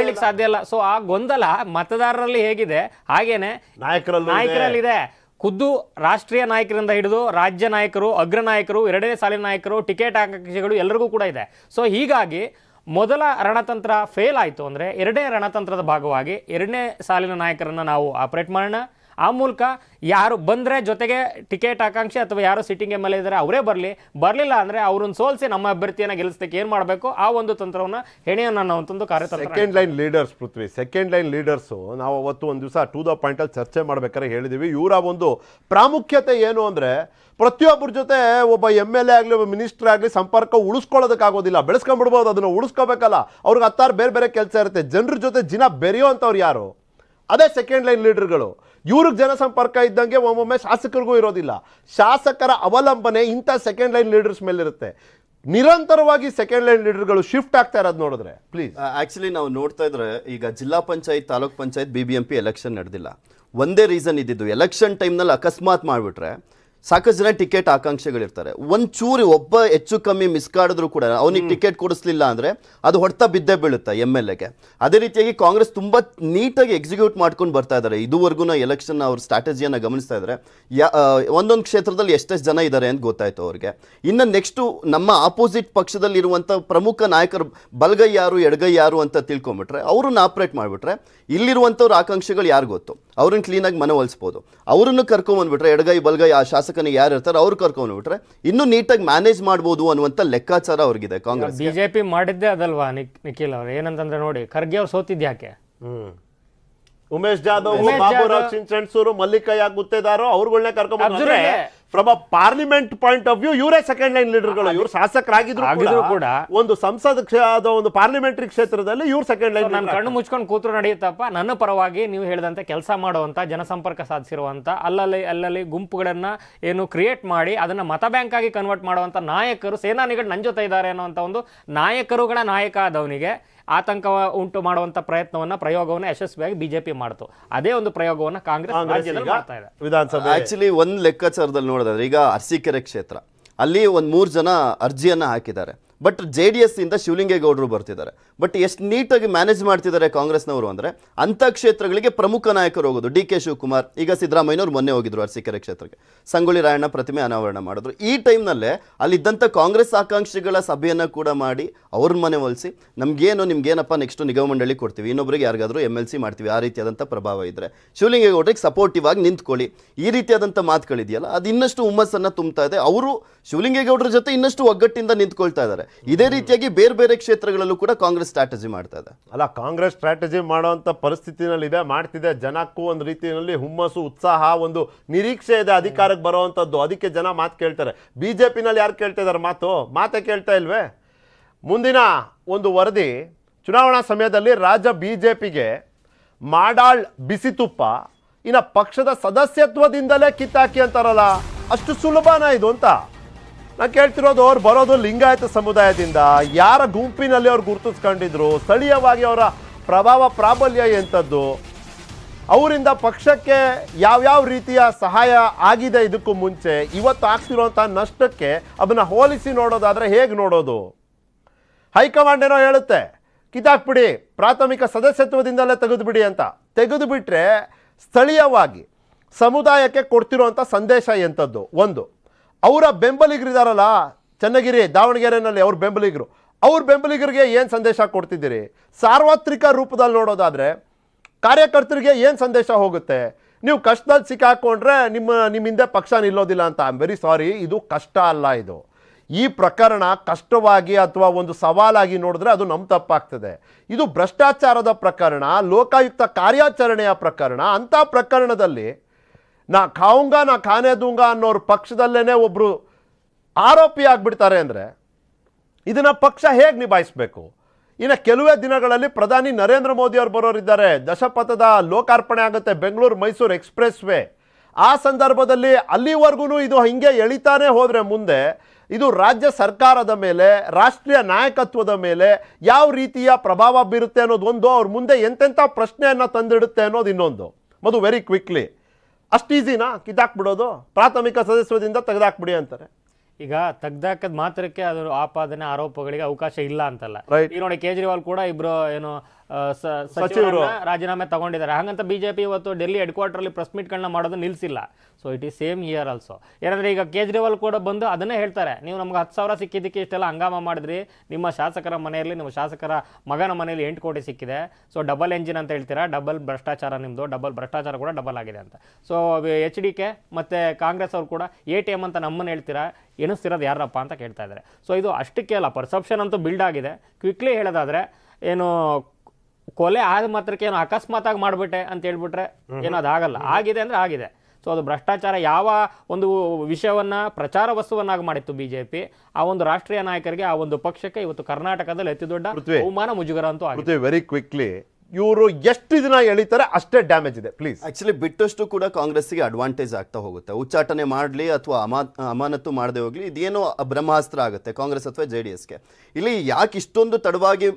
ಹೇಳಿಕ್ ಸಾಧ್ಯ ಇಲ್ಲ ಸೊ ಆ ಗೊಂದಲ ಮತದಾರರಲ್ಲಿ ಹೇಗಿದೆ ಹಾಗೇನೆ ನಾಯಕರಲ್ಲಿ ನಾಯಕರಲ್ಲಿದೆ ಖುದ್ದು ರಾಷ್ಟ್ರೀಯ ನಾಯಕರಿಂದ ಹಿಡಿದು ರಾಜ್ಯ ನಾಯಕರು ಅಗ್ರ ನಾಯಕರು ಎರಡನೇ ಸಾಲಿನ ನಾಯಕರು ಟಿಕೆಟ್ ಆಕಾಂಕ್ಷಿಗಳು ಎಲ್ಲರಿಗೂ ಕೂಡ ಇದೆ ಸೊ ಹೀಗಾಗಿ ಮೊದಲ ರಣತಂತ್ರ ಫೇಲ್ ಆಯಿತು ಅಂದರೆ ಎರಡನೇ ರಣತಂತ್ರದ ಭಾಗವಾಗಿ ಎರಡನೇ ಸಾಲಿನ ನಾಯಕರನ್ನು ನಾವು ಆಪರೇಟ್ ಮಾಡೋಣ ಆ ಮೂಲಕ ಯಾರು ಬಂದರೆ ಜೊತೆಗೆ ಟಿಕೆಟ್ ಆಕಾಂಕ್ಷಿ ಅಥವಾ ಯಾರು ಸಿಟ್ಟಿಂಗ್ ಎಮ್ ಎಲ್ ಎ ಇದ್ದಾರೆ ಅವರೇ ಬರಲಿ ಬರಲಿಲ್ಲ ಅಂದರೆ ಅವ್ರನ್ನ ಸೋಲಿಸಿ ನಮ್ಮ ಅಭ್ಯರ್ಥಿಯನ್ನು ಗೆಲ್ಲಿಸ್ತಕ್ಕೆ ಏನು ಮಾಡಬೇಕು ಆ ಒಂದು ತಂತ್ರವನ್ನು ಹೆಣೆಯನ್ನು ನಾವು ಅಂತಂದು ಕಾರ್ಯತಂತ್ರ second line leaders Prithvi second line leaders ನಾವು ಅವತ್ತು ಒಂದು ದಿವಸ ಟು ದ ಪಾಯಿಂಟಲ್ಲಿ ಚರ್ಚೆ ಮಾಡ್ಬೇಕಾದ್ರೆ ಹೇಳಿದ್ದೀವಿ ಇವರ ಒಂದು ಪ್ರಾಮುಖ್ಯತೆ ಏನು ಅಂದರೆ ಪ್ರತಿಯೊಬ್ಬರ ಜೊತೆ ಒಬ್ಬ ಎಮ್ ಎಲ್ ಎ ಆಗಲಿ ಒಬ್ಬ ಮಿನಿಸ್ಟರ್ ಆಗಲಿ ಸಂಪರ್ಕ ಉಳಿಸ್ಕೊಳ್ಳೋದಕ್ಕಾಗೋದಿಲ್ಲ ಬೆಳೆಸ್ಕೊಂಡ್ಬಿಡ್ಬೋದು ಅದನ್ನು ಉಳಿಸ್ಕೋಬೇಕಲ್ಲ ಅವ್ರಿಗೆ ಹತ್ತಾರು ಬೇರೆ ಬೇರೆ ಕೆಲಸ ಇರುತ್ತೆ ಜನರ ಜೊತೆ ಬೆರೆಯೋ ಬೆರೆಯುವಂಥವ್ರು ಯಾರು ಅದೇ ಸೆಕೆಂಡ್ ಲೈನ್ ಲೀಡರ್ಗಳು ಇವ್ರಿಗೆ ಜನಸಂಪರ್ಕ ಇದ್ದಂಗೆ ಒಮ್ಮೊಮ್ಮೆ ಶಾಸಕರಿಗೂ ಇರೋದಿಲ್ಲ ಶಾಸಕರ ಅವಲಂಬನೆ ಇಂಥ ಸೆಕೆಂಡ್ ಲೈನ್ ಲೀಡರ್ಸ್ ಇರುತ್ತೆ ನಿರಂತರವಾಗಿ ಸೆಕೆಂಡ್ ಲೈನ್ ಲೀಡರ್ಗಳು ಶಿಫ್ಟ್ ಆಗ್ತಾ ಇರೋದು ನೋಡಿದ್ರೆ ಪ್ಲೀಸ್ ಆಕ್ಚುಲಿ ನಾವು ನೋಡ್ತಾ ಇದ್ರೆ ಈಗ zilla panchayat taluk panchayat B B M P election ನಡೆದಿಲ್ಲ ಒಂದೇ ರೀಸನ್ ಇದ್ದಿದ್ದು ಎಲೆಕ್ಷನ್ ಟೈಮ್ನಲ್ಲಿ ಅಕಸ್ಮಾತ್ ಮಾಡಿಬಿಟ್ರೆ ಸಾಕಷ್ಟು ಜನ ಟಿಕೆಟ್ ಆಕಾಂಕ್ಷೆಗಳಿರ್ತಾರೆ ಒಂಚೂರು ಒಬ್ಬ ಹೆಚ್ಚು ಕಮ್ಮಿ ಮಿಸ್ ಕಾಡಿದ್ರು ಕೂಡ ಅವನಿಗೆ ಟಿಕೆಟ್ ಕೊಡಿಸ್ಲಿಲ್ಲ ಅಂದರೆ ಅದು ಹೊಡ್ತಾ ಬಿದ್ದೇ ಬೀಳುತ್ತೆ ಎಮ್ ಎಲ್ ಎಗೆ ಅದೇ ರೀತಿಯಾಗಿ ಕಾಂಗ್ರೆಸ್ ತುಂಬ ನೀಟಾಗಿ ಎಕ್ಸಿಕ್ಯೂಟ್ ಮಾಡ್ಕೊಂಡು ಬರ್ತಾ ಇದ್ದಾರೆ ಇದುವರೆಗೂ ಎಲೆಕ್ಷನ್ ಅವ್ರ ಸ್ಟ್ರಾಟಜಿಯನ್ನು ಗಮನಿಸ್ತಾ ಇದ್ದಾರೆ ಯಾ ಒಂದೊಂದು ಕ್ಷೇತ್ರದಲ್ಲಿ ಎಷ್ಟೆಷ್ಟು ಜನ ಇದ್ದಾರೆ ಅಂತ ಗೊತ್ತಾಯಿತು ಅವ್ರಿಗೆ ಇನ್ನು ನೆಕ್ಸ್ಟು ನಮ್ಮ ಆಪೋಸಿಟ್ ಪಕ್ಷದಲ್ಲಿರುವಂಥ ಪ್ರಮುಖ ನಾಯಕರು ಬಲ್ಗೈ ಯಾರು ಎಡ್ಗೈ ಯಾರು ಅಂತ ತಿಳ್ಕೊಂಬಿಟ್ರೆ ಅವ್ರನ್ನ ಆಪ್ರೇಟ್ ಮಾಡಿಬಿಟ್ರೆ ಇಲ್ಲಿರುವಂಥವ್ರ ಆಕಾಂಕ್ಷೆಗಳು ಯಾರು ಗೊತ್ತು ಅವ್ರನ್ನ ಕ್ಲೀನಾಗಿ ಮನೆ ಹೊಲಿಸ್ಬೋದು ಅವ್ರನ್ನು ಕರ್ಕೊಂಬಂದ್ಬಿಟ್ರೆ ಎಡಗೈ ಬಲ್ಗೈ ಆ ಶಾಸಕನ ಯಾರು ಇರ್ತಾರೆ ಅವ್ರು ಕರ್ಕೊಂಡ್ಬಿಟ್ರೆ ಇನ್ನೂ ನೀಟಾಗಿ ಮ್ಯಾನೇಜ್ ಮಾಡ್ಬೋದು ಅನ್ನುವಂಥ ಲೆಕ್ಕಾಚಾರ ಅವ್ರಿಗಿದೆ ಕಾಂಗ್ರೆಸ್ ಬಿಜೆಪಿ ಮಾಡಿದ್ದೆ ಅದಲ್ವಾ ನಿಖಿಲ್ ಅವ್ರು ಏನಂತಂದ್ರೆ ನೋಡಿ ಖರ್ಗೆ ಅವ್ರು ಸೋತಿದ್ಯಾಕೆ ಉಮೇಶ್ ಜಾಧವ್ ಬಾಬುರಾವ್ ಚಿಂಚಣಸೂರು ಮಲ್ಲಿಕಯ್ಯ ಗುತ್ತೇದಾರು ಅವ್ರಗಳನ್ನೇ ಕರ್ಕೊಂಡ್ರೆ from a parliament point of view ಇವರೇ ಸೆಕೆಂಡ್ ಲೈನ್ ಲೀಡರ್ಗಳು ಇವ್ರು ಶಾಸಕರಾಗಿದ್ರು ಕೂಡ ಒಂದು ಸಂಸದ ಒಂದು ಪಾರ್ಲಿಮೆಂಟರಿ ಕ್ಷೇತ್ರದಲ್ಲಿ ಇವ್ರು ಸೆಕೆಂಡ್ ಲೈನ್ ನಾನು ಕಣ್ಣು ಮುಚ್ಕೊಂಡು ಕೂತ್ರು ನಡೆಯುತ್ತಪ್ಪ ನನ್ನ ಪರವಾಗಿ ನೀವು ಹೇಳಿದಂತೆ ಕೆಲಸ ಮಾಡುವಂತ ಜನಸಂಪರ್ಕ ಸಾಧಿಸಿರುವಂತ ಅಲ್ಲಲ್ಲಿ ಅಲ್ಲಲ್ಲಿ ಗುಂಪುಗಳನ್ನ ಏನು ಕ್ರಿಯೇಟ್ ಮಾಡಿ ಅದನ್ನ ಮತ ಬ್ಯಾಂಕ್ ಆಗಿ ಕನ್ವರ್ಟ್ ಮಾಡುವಂತ ನಾಯಕರು ಸೇನಾನಿಗಳು ನನ್ನ ಜೊತೆ ಇದ್ದಾರೆ ಅನ್ನುವಂತ ಒಂದು ನಾಯಕರುಗಳ ನಾಯಕ ಆದವನಿಗೆ ಆತಂಕ ಉಂಟು ಮಾಡುವಂತ ಪ್ರಯತ್ನವನ್ನ ಪ್ರಯೋಗವನ್ನು ಯಶಸ್ವಿಯಾಗಿ ಬಿಜೆಪಿ ಮಾಡ್ತು ಅದೇ ಒಂದು ಪ್ರಯೋಗವನ್ನ ಕಾಂಗ್ರೆಸ್ ಮಾಡ್ತಾ ಇದೆ ವಿಧಾನಸಭೆ ಆಕ್ಚುಲಿ ಒಂದು ಲೆಕ್ಕಾಚಾರದಲ್ಲಿ ನೋಡಿದ್ರೆ ಈಗ ಅರ್ಸಿಕೆರೆ ಕ್ಷೇತ್ರ ಅಲ್ಲಿ ಒಂದು ಮೂರು ಜನ ಅರ್ಜಿಯನ್ನು ಹಾಕಿದ್ದಾರೆ ಬಟ್ ಜೆ ಡಿ ಇಂದ ಶಿವಲಿಂಗೇಗೌಡರು ಬರ್ತಿದ್ದಾರೆ ಬಟ್ ಎಷ್ಟು ನೀಟಾಗಿ ಮ್ಯಾನೇಜ್ ಮಾಡ್ತಿದ್ದಾರೆ ಕಾಂಗ್ರೆಸ್ನವರು ಅಂದರೆ ಅಂಥ ಕ್ಷೇತ್ರಗಳಿಗೆ ಪ್ರಮುಖ ನಾಯಕರು ಹೋಗೋದು ಡಿ ಕೆ ಶಿವಕುಮಾರ್ ಈಗ ಸಿದ್ದರಾಮಯ್ಯವರು ಮೊನ್ನೆ ಹೋಗಿದ್ರು ಅರಸೀಕೆರೆ ಕ್ಷೇತ್ರಕ್ಕೆ ಸಂಗೊಳ್ಳಿ ರಾಯಣ್ಣ ಪ್ರತಿಮೆ ಅನಾವರಣ ಮಾಡಿದ್ರು ಈ ಟೈಮ್ನಲ್ಲೇ ಅಲ್ಲಿದ್ದಂಥ ಕಾಂಗ್ರೆಸ್ ಆಕಾಂಕ್ಷಿಗಳ ಸಭೆಯನ್ನು ಕೂಡ ಮಾಡಿ ಅವ್ರ ಮನೆ ಒಲಿಸಿ ನಮಗೇನು ನಿಮ್ಗೇನಪ್ಪ ನೆಕ್ಸ್ಟ್ ನಿಗಮ ಮಂಡಳಿ ಕೊಡ್ತೀವಿ ಇನ್ನೊಬ್ಬರಿಗೆ ಯಾರಿಗಾದರೂ ಎಮ್ ಎಲ್ ಸಿ ಮಾಡ್ತೀವಿ ಆ ರೀತಿಯಾದಂಥ ಪ್ರಭಾವ ಇದ್ದರೆ ಶಿವಲಿಂಗೇಗೌಡರಿಗೆ ಸಪೋರ್ಟಿವ್ ಆಗಿ ನಿಂತ್ಕೊಳ್ಳಿ ಈ ರೀತಿಯಾದಂಥ ಮಾತುಗಳಿದೆಯಲ್ಲ ಅದು ಇನ್ನಷ್ಟು ಹುಮ್ಮಸ್ಸನ್ನು ತುಂಬ್ತಾ ಇದೆ ಅವರು ಶಿವಲಿಂಗೇಗೌಡರ ಜೊತೆ ಇನ್ನಷ್ಟು ಒಗ್ಗಟ್ಟಿಂದ ನಿಂತ್ಕೊಳ್ತಾ ಇದ್ದಾರೆ ಇದೇ ರೀತಿಯಾಗಿ ಬೇರೆ ಬೇರೆ ಕ್ಷೇತ್ರಗಳಲ್ಲೂ ಕೂಡ ಕಾಂಗ್ರೆಸ್ ಸ್ಟ್ರಾಟಜಿ ಮಾಡ್ತಾ ಇದೆ ಅಲ್ಲ ಕಾಂಗ್ರೆಸ್ ಸ್ಟ್ರಾಟಜಿ ಮಾಡುವಂತ ಪರಿಸ್ಥಿತಿನಲ್ಲಿದೆ ಮಾಡ್ತಿದೆ ಜನಕ್ಕೂ ಒಂದು ರೀತಿಯಲ್ಲಿ ಹುಮ್ಮಸ್ಸು ಉತ್ಸಾಹ ಒಂದು ನಿರೀಕ್ಷೆ ಇದೆ ಅಧಿಕಾರಕ್ಕೆ ಬರುವಂತದ್ದು ಅದಕ್ಕೆ ಜನ ಮಾತು ಕೇಳ್ತಾರೆ ನಲ್ಲಿ ಯಾರು ಕೇಳ್ತಾ ಇದ್ದಾರೆ ಮಾತು ಮಾತೇ ಕೇಳ್ತಾ ಇಲ್ವೇ ಮುಂದಿನ ಒಂದು ವರದಿ ಚುನಾವಣಾ ಸಮಯದಲ್ಲಿ ರಾಜ್ಯ ಬಿ ಜೆ ಪಿಗೆ ಮಾಡಾಳ್ ಬಿಸಿತುಪ್ಪ ಇನ್ನು ಪಕ್ಷದ ಸದಸ್ಯತ್ವದಿಂದಲೇ ಕಿತ್ತಾಕಿ ಅಂತಾರಲ್ಲ ಅಷ್ಟು ಸುಲಭನ ಇದು ಅಂತ ನಾನು ಕೇಳ್ತಿರೋದು ಅವ್ರು ಬರೋದು ಲಿಂಗಾಯತ ಸಮುದಾಯದಿಂದ ಯಾರ ಗುಂಪಿನಲ್ಲಿ ಅವ್ರು ಗುರುತಿಸ್ಕೊಂಡಿದ್ರು ಸ್ಥಳೀಯವಾಗಿ ಅವರ ಪ್ರಭಾವ ಪ್ರಾಬಲ್ಯ ಎಂಥದ್ದು ಅವರಿಂದ ಪಕ್ಷಕ್ಕೆ ಯಾವ್ಯಾವ ರೀತಿಯ ಸಹಾಯ ಆಗಿದೆ ಇದಕ್ಕೂ ಮುಂಚೆ ಇವತ್ತು ಆಗ್ತಿರುವಂಥ ನಷ್ಟಕ್ಕೆ ಅದನ್ನು ಹೋಲಿಸಿ ನೋಡೋದಾದರೆ ಹೇಗೆ ನೋಡೋದು ಹೈಕಮಾಂಡ್ ಏನೋ ಹೇಳುತ್ತೆ ಕಿತಾಕ್ಬಿಡಿ ಪ್ರಾಥಮಿಕ ಸದಸ್ಯತ್ವದಿಂದಲೇ ತೆಗೆದುಬಿಡಿ ಅಂತ ತೆಗೆದುಬಿಟ್ರೆ ಸ್ಥಳೀಯವಾಗಿ ಸಮುದಾಯಕ್ಕೆ ಕೊಡ್ತಿರುವಂಥ ಸಂದೇಶ ಎಂಥದ್ದು ಒಂದು ಅವರ ಬೆಂಬಲಿಗರಿದಾರಲ್ಲ ಚನ್ನಗಿರಿ ದಾವಣಗೆರೆನಲ್ಲಿ ಅವ್ರ ಬೆಂಬಲಿಗರು ಅವ್ರ ಬೆಂಬಲಿಗರಿಗೆ ಏನು ಸಂದೇಶ ಕೊಡ್ತಿದ್ದೀರಿ ಸಾರ್ವತ್ರಿಕ ರೂಪದಲ್ಲಿ ನೋಡೋದಾದರೆ ಕಾರ್ಯಕರ್ತರಿಗೆ ಏನು ಸಂದೇಶ ಹೋಗುತ್ತೆ ನೀವು ಕಷ್ಟದಲ್ಲಿ ಸಿಕ್ಕಾಕೊಂಡ್ರೆ ನಿಮ್ಮ ನಿಮ್ಮ ಹಿಂದೆ ಪಕ್ಷ ನಿಲ್ಲೋದಿಲ್ಲ ಅಂತ ಐ ಆಮ್ ವೆರಿ ಸಾರಿ ಇದು ಕಷ್ಟ ಅಲ್ಲ ಇದು ಈ ಪ್ರಕರಣ ಕಷ್ಟವಾಗಿ ಅಥವಾ ಒಂದು ಸವಾಲಾಗಿ ನೋಡಿದ್ರೆ ಅದು ನಮ್ಮ ತಪ್ಪಾಗ್ತದೆ ಇದು ಭ್ರಷ್ಟಾಚಾರದ ಪ್ರಕರಣ ಲೋಕಾಯುಕ್ತ ಕಾರ್ಯಾಚರಣೆಯ ಪ್ರಕರಣ ಅಂಥ ಪ್ರಕರಣದಲ್ಲಿ ನಾ ಕಾವುಂಗ ನಾ ಖಾನೆ ಅನ್ನೋರು ಅನ್ನೋರ ಪಕ್ಷದಲ್ಲೇ ಒಬ್ಬರು ಆರೋಪಿ ಆಗಿಬಿಡ್ತಾರೆ ಅಂದರೆ ಇದನ್ನು ಪಕ್ಷ ಹೇಗೆ ನಿಭಾಯಿಸಬೇಕು ಇನ್ನು ಕೆಲವೇ ದಿನಗಳಲ್ಲಿ ಪ್ರಧಾನಿ ನರೇಂದ್ರ ಮೋದಿ ಅವರು ಬರೋರಿದ್ದಾರೆ ದಶಪಥದ ಲೋಕಾರ್ಪಣೆ ಆಗುತ್ತೆ ಬೆಂಗಳೂರು ಮೈಸೂರು ಎಕ್ಸ್ಪ್ರೆಸ್ ವೇ ಆ ಸಂದರ್ಭದಲ್ಲಿ ಅಲ್ಲಿವರೆಗೂ ಇದು ಹಿಂಗೆ ಎಳಿತಾನೆ ಹೋದರೆ ಮುಂದೆ ಇದು ರಾಜ್ಯ ಸರ್ಕಾರದ ಮೇಲೆ ರಾಷ್ಟ್ರೀಯ ನಾಯಕತ್ವದ ಮೇಲೆ ಯಾವ ರೀತಿಯ ಪ್ರಭಾವ ಬೀರುತ್ತೆ ಅನ್ನೋದು ಒಂದು ಅವ್ರ ಮುಂದೆ ಎಂತೆಂಥ ಪ್ರಶ್ನೆಯನ್ನು ತಂದಿಡುತ್ತೆ ಅನ್ನೋದು ಇನ್ನೊಂದು ಮದು ವೆರಿ ಕ್ವಿಕ್ಲಿ ಅಷ್ಟು ಈಸಿನಾ ಕಿತ್ತಾಕ್ಬಿಡೋದು ಪ್ರಾಥಮಿಕ ಸದಸ್ಯದಿಂದ ತೆಗೆದಾಕ್ಬಿಡಿ ಅಂತಾರೆ ಈಗ ತೆಗ್ದಾಕದ್ ಮಾತ್ರಕ್ಕೆ ಅದರ ಆಪಾದನೆ ಆರೋಪಗಳಿಗೆ ಅವಕಾಶ ಇಲ್ಲ ಅಂತಲ್ಲ ಈ ನೋಡಿ ಕೇಜ್ರಿವಾಲ್ ಕೂಡ ಇಬ್ರು ಏನು ಸಚಿವರು ರಾಜೀನಾಮೆ ತಗೊಂಡಿದ್ದಾರೆ ಹಾಗಂತ ಬಿಜೆಪಿ ಇವತ್ತು ಡೆಲ್ಲಿ ಹೆಡ್ ಕ್ವಾರ್ಟರ್ ಅಲ್ಲಿ ಪ್ರೆಸ್ ಮೀಟ್ ಗಳನ್ನ ಮಾಡೋದು ನಿಲ್ಸಿಲ್ಲ so it is same year also ಏನಂದರೆ ಈಗ ಕೇಜ್ರಿವಾಲ್ ಕೂಡ ಬಂದು ಅದನ್ನೇ ಹೇಳ್ತಾರೆ ನೀವು ನಮ್ಗೆ ಹತ್ತು ಸಾವಿರ ಸಿಕ್ಕಿದ್ದಕ್ಕೆ ಇಷ್ಟೆಲ್ಲ ಹಂಗಾಮ ಮಾಡಿದ್ರಿ ನಿಮ್ಮ ಶಾಸಕರ ಮನೆಯಲ್ಲಿ ನಿಮ್ಮ ಶಾಸಕರ ಮಗನ ಮನೆಯಲ್ಲಿ ಎಂಟು ಕೋಟಿ ಸಿಕ್ಕಿದೆ ಸೊ ಡಬಲ್ ಎಂಜಿನ್ ಅಂತ ಹೇಳ್ತೀರಾ ಡಬಲ್ ಭ್ರಷ್ಟಾಚಾರ ನಿಮ್ಮದು ಡಬಲ್ ಭ್ರಷ್ಟಾಚಾರ ಕೂಡ ಡಬಲ್ ಆಗಿದೆ ಅಂತ ಸೊ ಎಚ್ ಡಿ ಕೆ ಮತ್ತು ಕಾಂಗ್ರೆಸ್ ಅವರು ಕೂಡ ಎ ಟಿ ಎಮ್ ಅಂತ ನಮ್ಮನ್ನು ಹೇಳ್ತೀರಾ ಏನಿಸ್ತಿರೋದು ಯಾರಪ್ಪ ಅಂತ ಕೇಳ್ತಾ ಇದ್ದಾರೆ ಸೊ ಇದು ಅಷ್ಟಕ್ಕೆ ಅಲ್ಲ ಪರ್ಸೆಪ್ಷನ್ ಅಂತೂ ಬಿಲ್ಡ್ ಆಗಿದೆ ಕ್ವಿಕ್ಲಿ ಹೇಳೋದಾದರೆ ಏನು ಕೊಲೆ ಆದ ಮಾತ್ರಕ್ಕೆ ಏನು ಅಕಸ್ಮಾತ್ ಆಗಿ ಮಾಡಿಬಿಟ್ಟೆ ಅಂತ ಹೇಳ್ಬಿಟ್ರೆ ಏನೋ ಅದಾಗಲ್ಲ ಆಗಿದೆ ಅಂದರೆ ಆಗಿದೆ ಸೊ ಅದು ಭ್ರಷ್ಟಾಚಾರ ಯಾವ ಒಂದು ವಿಷಯವನ್ನ ಪ್ರಚಾರ ವಸ್ತುವನ್ನಾಗಿ ಮಾಡಿತ್ತು ಬಿಜೆಪಿ ಆ ಒಂದು ರಾಷ್ಟ್ರೀಯ ನಾಯಕರಿಗೆ ಆ ಒಂದು ಪಕ್ಷಕ್ಕೆ ಇವತ್ತು ಕರ್ನಾಟಕದಲ್ಲಿ ಅತಿ ದೊಡ್ಡ ಬಹುಮಾನ ಮುಜುಗರ ಅಂತೂ ವೆರಿ ಕ್ವಿಕ್ಲಿ ಇವರು ಎಷ್ಟು ದಿನ ಎಳಿತಾರೆ ಅಷ್ಟೇ ಡ್ಯಾಮೇಜ್ ಇದೆ ಪ್ಲೀಸ್ ಆಕ್ಚುಲಿ ಬಿಟ್ಟಷ್ಟು ಕೂಡ ಕಾಂಗ್ರೆಸ್ಗೆ ಅಡ್ವಾಂಟೇಜ್ ಆಗ್ತಾ ಹೋಗುತ್ತೆ ಉಚ್ಚಾಟನೆ ಮಾಡಲಿ ಅಥವಾ ಅಮಾ ಅಮಾನತು ಮಾಡದೆ ಹೋಗ್ಲಿ ಇದೇನೋ ಬ್ರಹ್ಮಾಸ್ತ್ರ ಆಗುತ್ತೆ ಕಾಂಗ್ರೆಸ್ ಅಥವಾ ಜೆ ಡಿ ಎಸ್ಗೆ ಇಲ್ಲಿ ಯಾಕೆ ಇಷ್ಟೊಂದು ತಡವಾಗಿ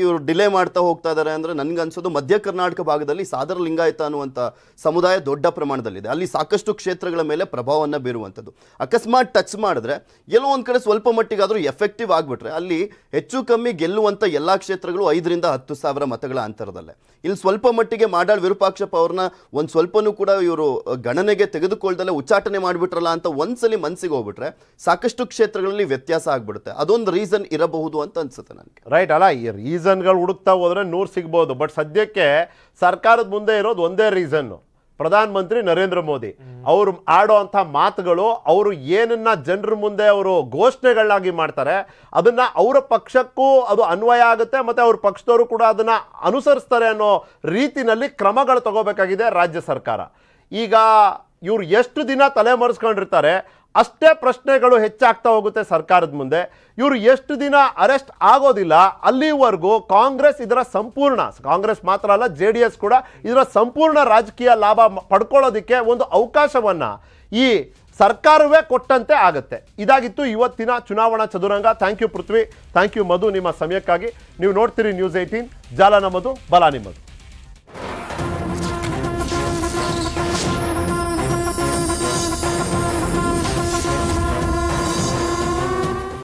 ಇವರು ಡಿಲೇ ಮಾಡ್ತಾ ಹೋಗ್ತಾ ಇದ್ದಾರೆ ಅಂದರೆ ನನಗನ್ಸೋದು ಮಧ್ಯ ಕರ್ನಾಟಕ ಭಾಗದಲ್ಲಿ ಸಾದರ ಲಿಂಗಾಯತ ಅನ್ನುವಂಥ ಸಮುದಾಯ ದೊಡ್ಡ ಪ್ರಮಾಣದಲ್ಲಿದೆ ಅಲ್ಲಿ ಸಾಕಷ್ಟು ಕ್ಷೇತ್ರಗಳ ಮೇಲೆ ಪ್ರಭಾವವನ್ನು ಬೀರುವಂಥದ್ದು ಅಕಸ್ಮಾತ್ ಟಚ್ ಮಾಡಿದ್ರೆ ಎಲ್ಲೋ ಒಂದು ಕಡೆ ಸ್ವಲ್ಪ ಮಟ್ಟಿಗಾದರೂ ಎಫೆಕ್ಟಿವ್ ಆಗಿಬಿಟ್ರೆ ಅಲ್ಲಿ ಹೆಚ್ಚು ಕಮ್ಮಿ ಗೆಲ್ಲುವಂಥ ಎಲ್ಲ ಕ್ಷೇತ್ರಗಳು ಐದರಿಂದ ಹತ್ತು ಸಾವಿರ ಮತಗಳ ಅಂತರದಲ್ಲೇ ಇಲ್ಲಿ ಸ್ವಲ್ಪ ಮಟ್ಟಿಗೆ ಮಾಡಾಳ್ ವಿರೂಪಾಕ್ಷಪ್ಪ ಅವ್ರನ್ನ ಒಂದು ಸ್ವಲ್ಪನೂ ಕೂಡ ಇವರು ಗಣನೆಗೆ ತೆಗೆದುಕೊಳ್ಳದಲ್ಲೇ ಉಚ್ಚಾಟನೆ ಮಾಡಿಬಿಟ್ರಲ್ಲ ಅಂತ ಒಂದ್ಸಲಿ ಮನಸ್ಸಿಗೆ ಹೋಗ್ಬಿಟ್ರೆ ಸಾಕಷ್ಟು ಕ್ಷೇತ್ರಗಳಲ್ಲಿ ವ್ಯತ್ಯಾಸ ಆಗ್ಬಿಡುತ್ತೆ ಅದೊಂದು ರೀಸನ್ ಇರಬಹುದು ಅಂತ ಅನ್ಸುತ್ತೆ ನನಗೆ ರೈಟ್ ಅಲ್ಲ ಈ ರೀಸನ್ಗಳು ಹುಡುಕ್ತಾ ಹೋದ್ರೆ ನೂರು ಸಿಗ್ಬೋದು ಬಟ್ ಸದ್ಯಕ್ಕೆ ಸರ್ಕಾರದ ಮುಂದೆ ಇರೋದು ಒಂದೇ ರೀಸನ್ನು ಪ್ರಧಾನ ಮಂತ್ರಿ ನರೇಂದ್ರ ಮೋದಿ ಅವರು ಆಡೋ ಅಂಥ ಮಾತುಗಳು ಅವರು ಏನನ್ನ ಜನರ ಮುಂದೆ ಅವರು ಘೋಷಣೆಗಳಾಗಿ ಮಾಡ್ತಾರೆ ಅದನ್ನ ಅವರ ಪಕ್ಷಕ್ಕೂ ಅದು ಅನ್ವಯ ಆಗುತ್ತೆ ಮತ್ತೆ ಅವ್ರ ಪಕ್ಷದವರು ಕೂಡ ಅದನ್ನ ಅನುಸರಿಸ್ತಾರೆ ಅನ್ನೋ ರೀತಿನಲ್ಲಿ ಕ್ರಮಗಳು ತಗೋಬೇಕಾಗಿದೆ ರಾಜ್ಯ ಸರ್ಕಾರ ಈಗ ಇವ್ರು ಎಷ್ಟು ದಿನ ತಲೆಮರೆಸ್ಕೊಂಡಿರ್ತಾರೆ ಅಷ್ಟೇ ಪ್ರಶ್ನೆಗಳು ಹೆಚ್ಚಾಗ್ತಾ ಹೋಗುತ್ತೆ ಸರ್ಕಾರದ ಮುಂದೆ ಇವರು ಎಷ್ಟು ದಿನ ಅರೆಸ್ಟ್ ಆಗೋದಿಲ್ಲ ಅಲ್ಲಿವರೆಗೂ ಕಾಂಗ್ರೆಸ್ ಇದರ ಸಂಪೂರ್ಣ ಕಾಂಗ್ರೆಸ್ ಮಾತ್ರ ಅಲ್ಲ ಜೆ ಡಿ ಎಸ್ ಕೂಡ ಇದರ ಸಂಪೂರ್ಣ ರಾಜಕೀಯ ಲಾಭ ಪಡ್ಕೊಳ್ಳೋದಕ್ಕೆ ಒಂದು ಅವಕಾಶವನ್ನು ಈ ಸರ್ಕಾರವೇ ಕೊಟ್ಟಂತೆ ಆಗುತ್ತೆ ಇದಾಗಿತ್ತು ಇವತ್ತಿನ ಚುನಾವಣಾ ಚದುರಂಗ thank you Prithvi thank you Madhu ನಿಮ್ಮ ಸಮಯಕ್ಕಾಗಿ ನೀವು ನೋಡ್ತೀರಿ ನ್ಯೂಸ್ ಏಯ್ಟೀನ್ ಜಾಲ ನಮ್ಮದು ಬಲಾನಿ ಮಧು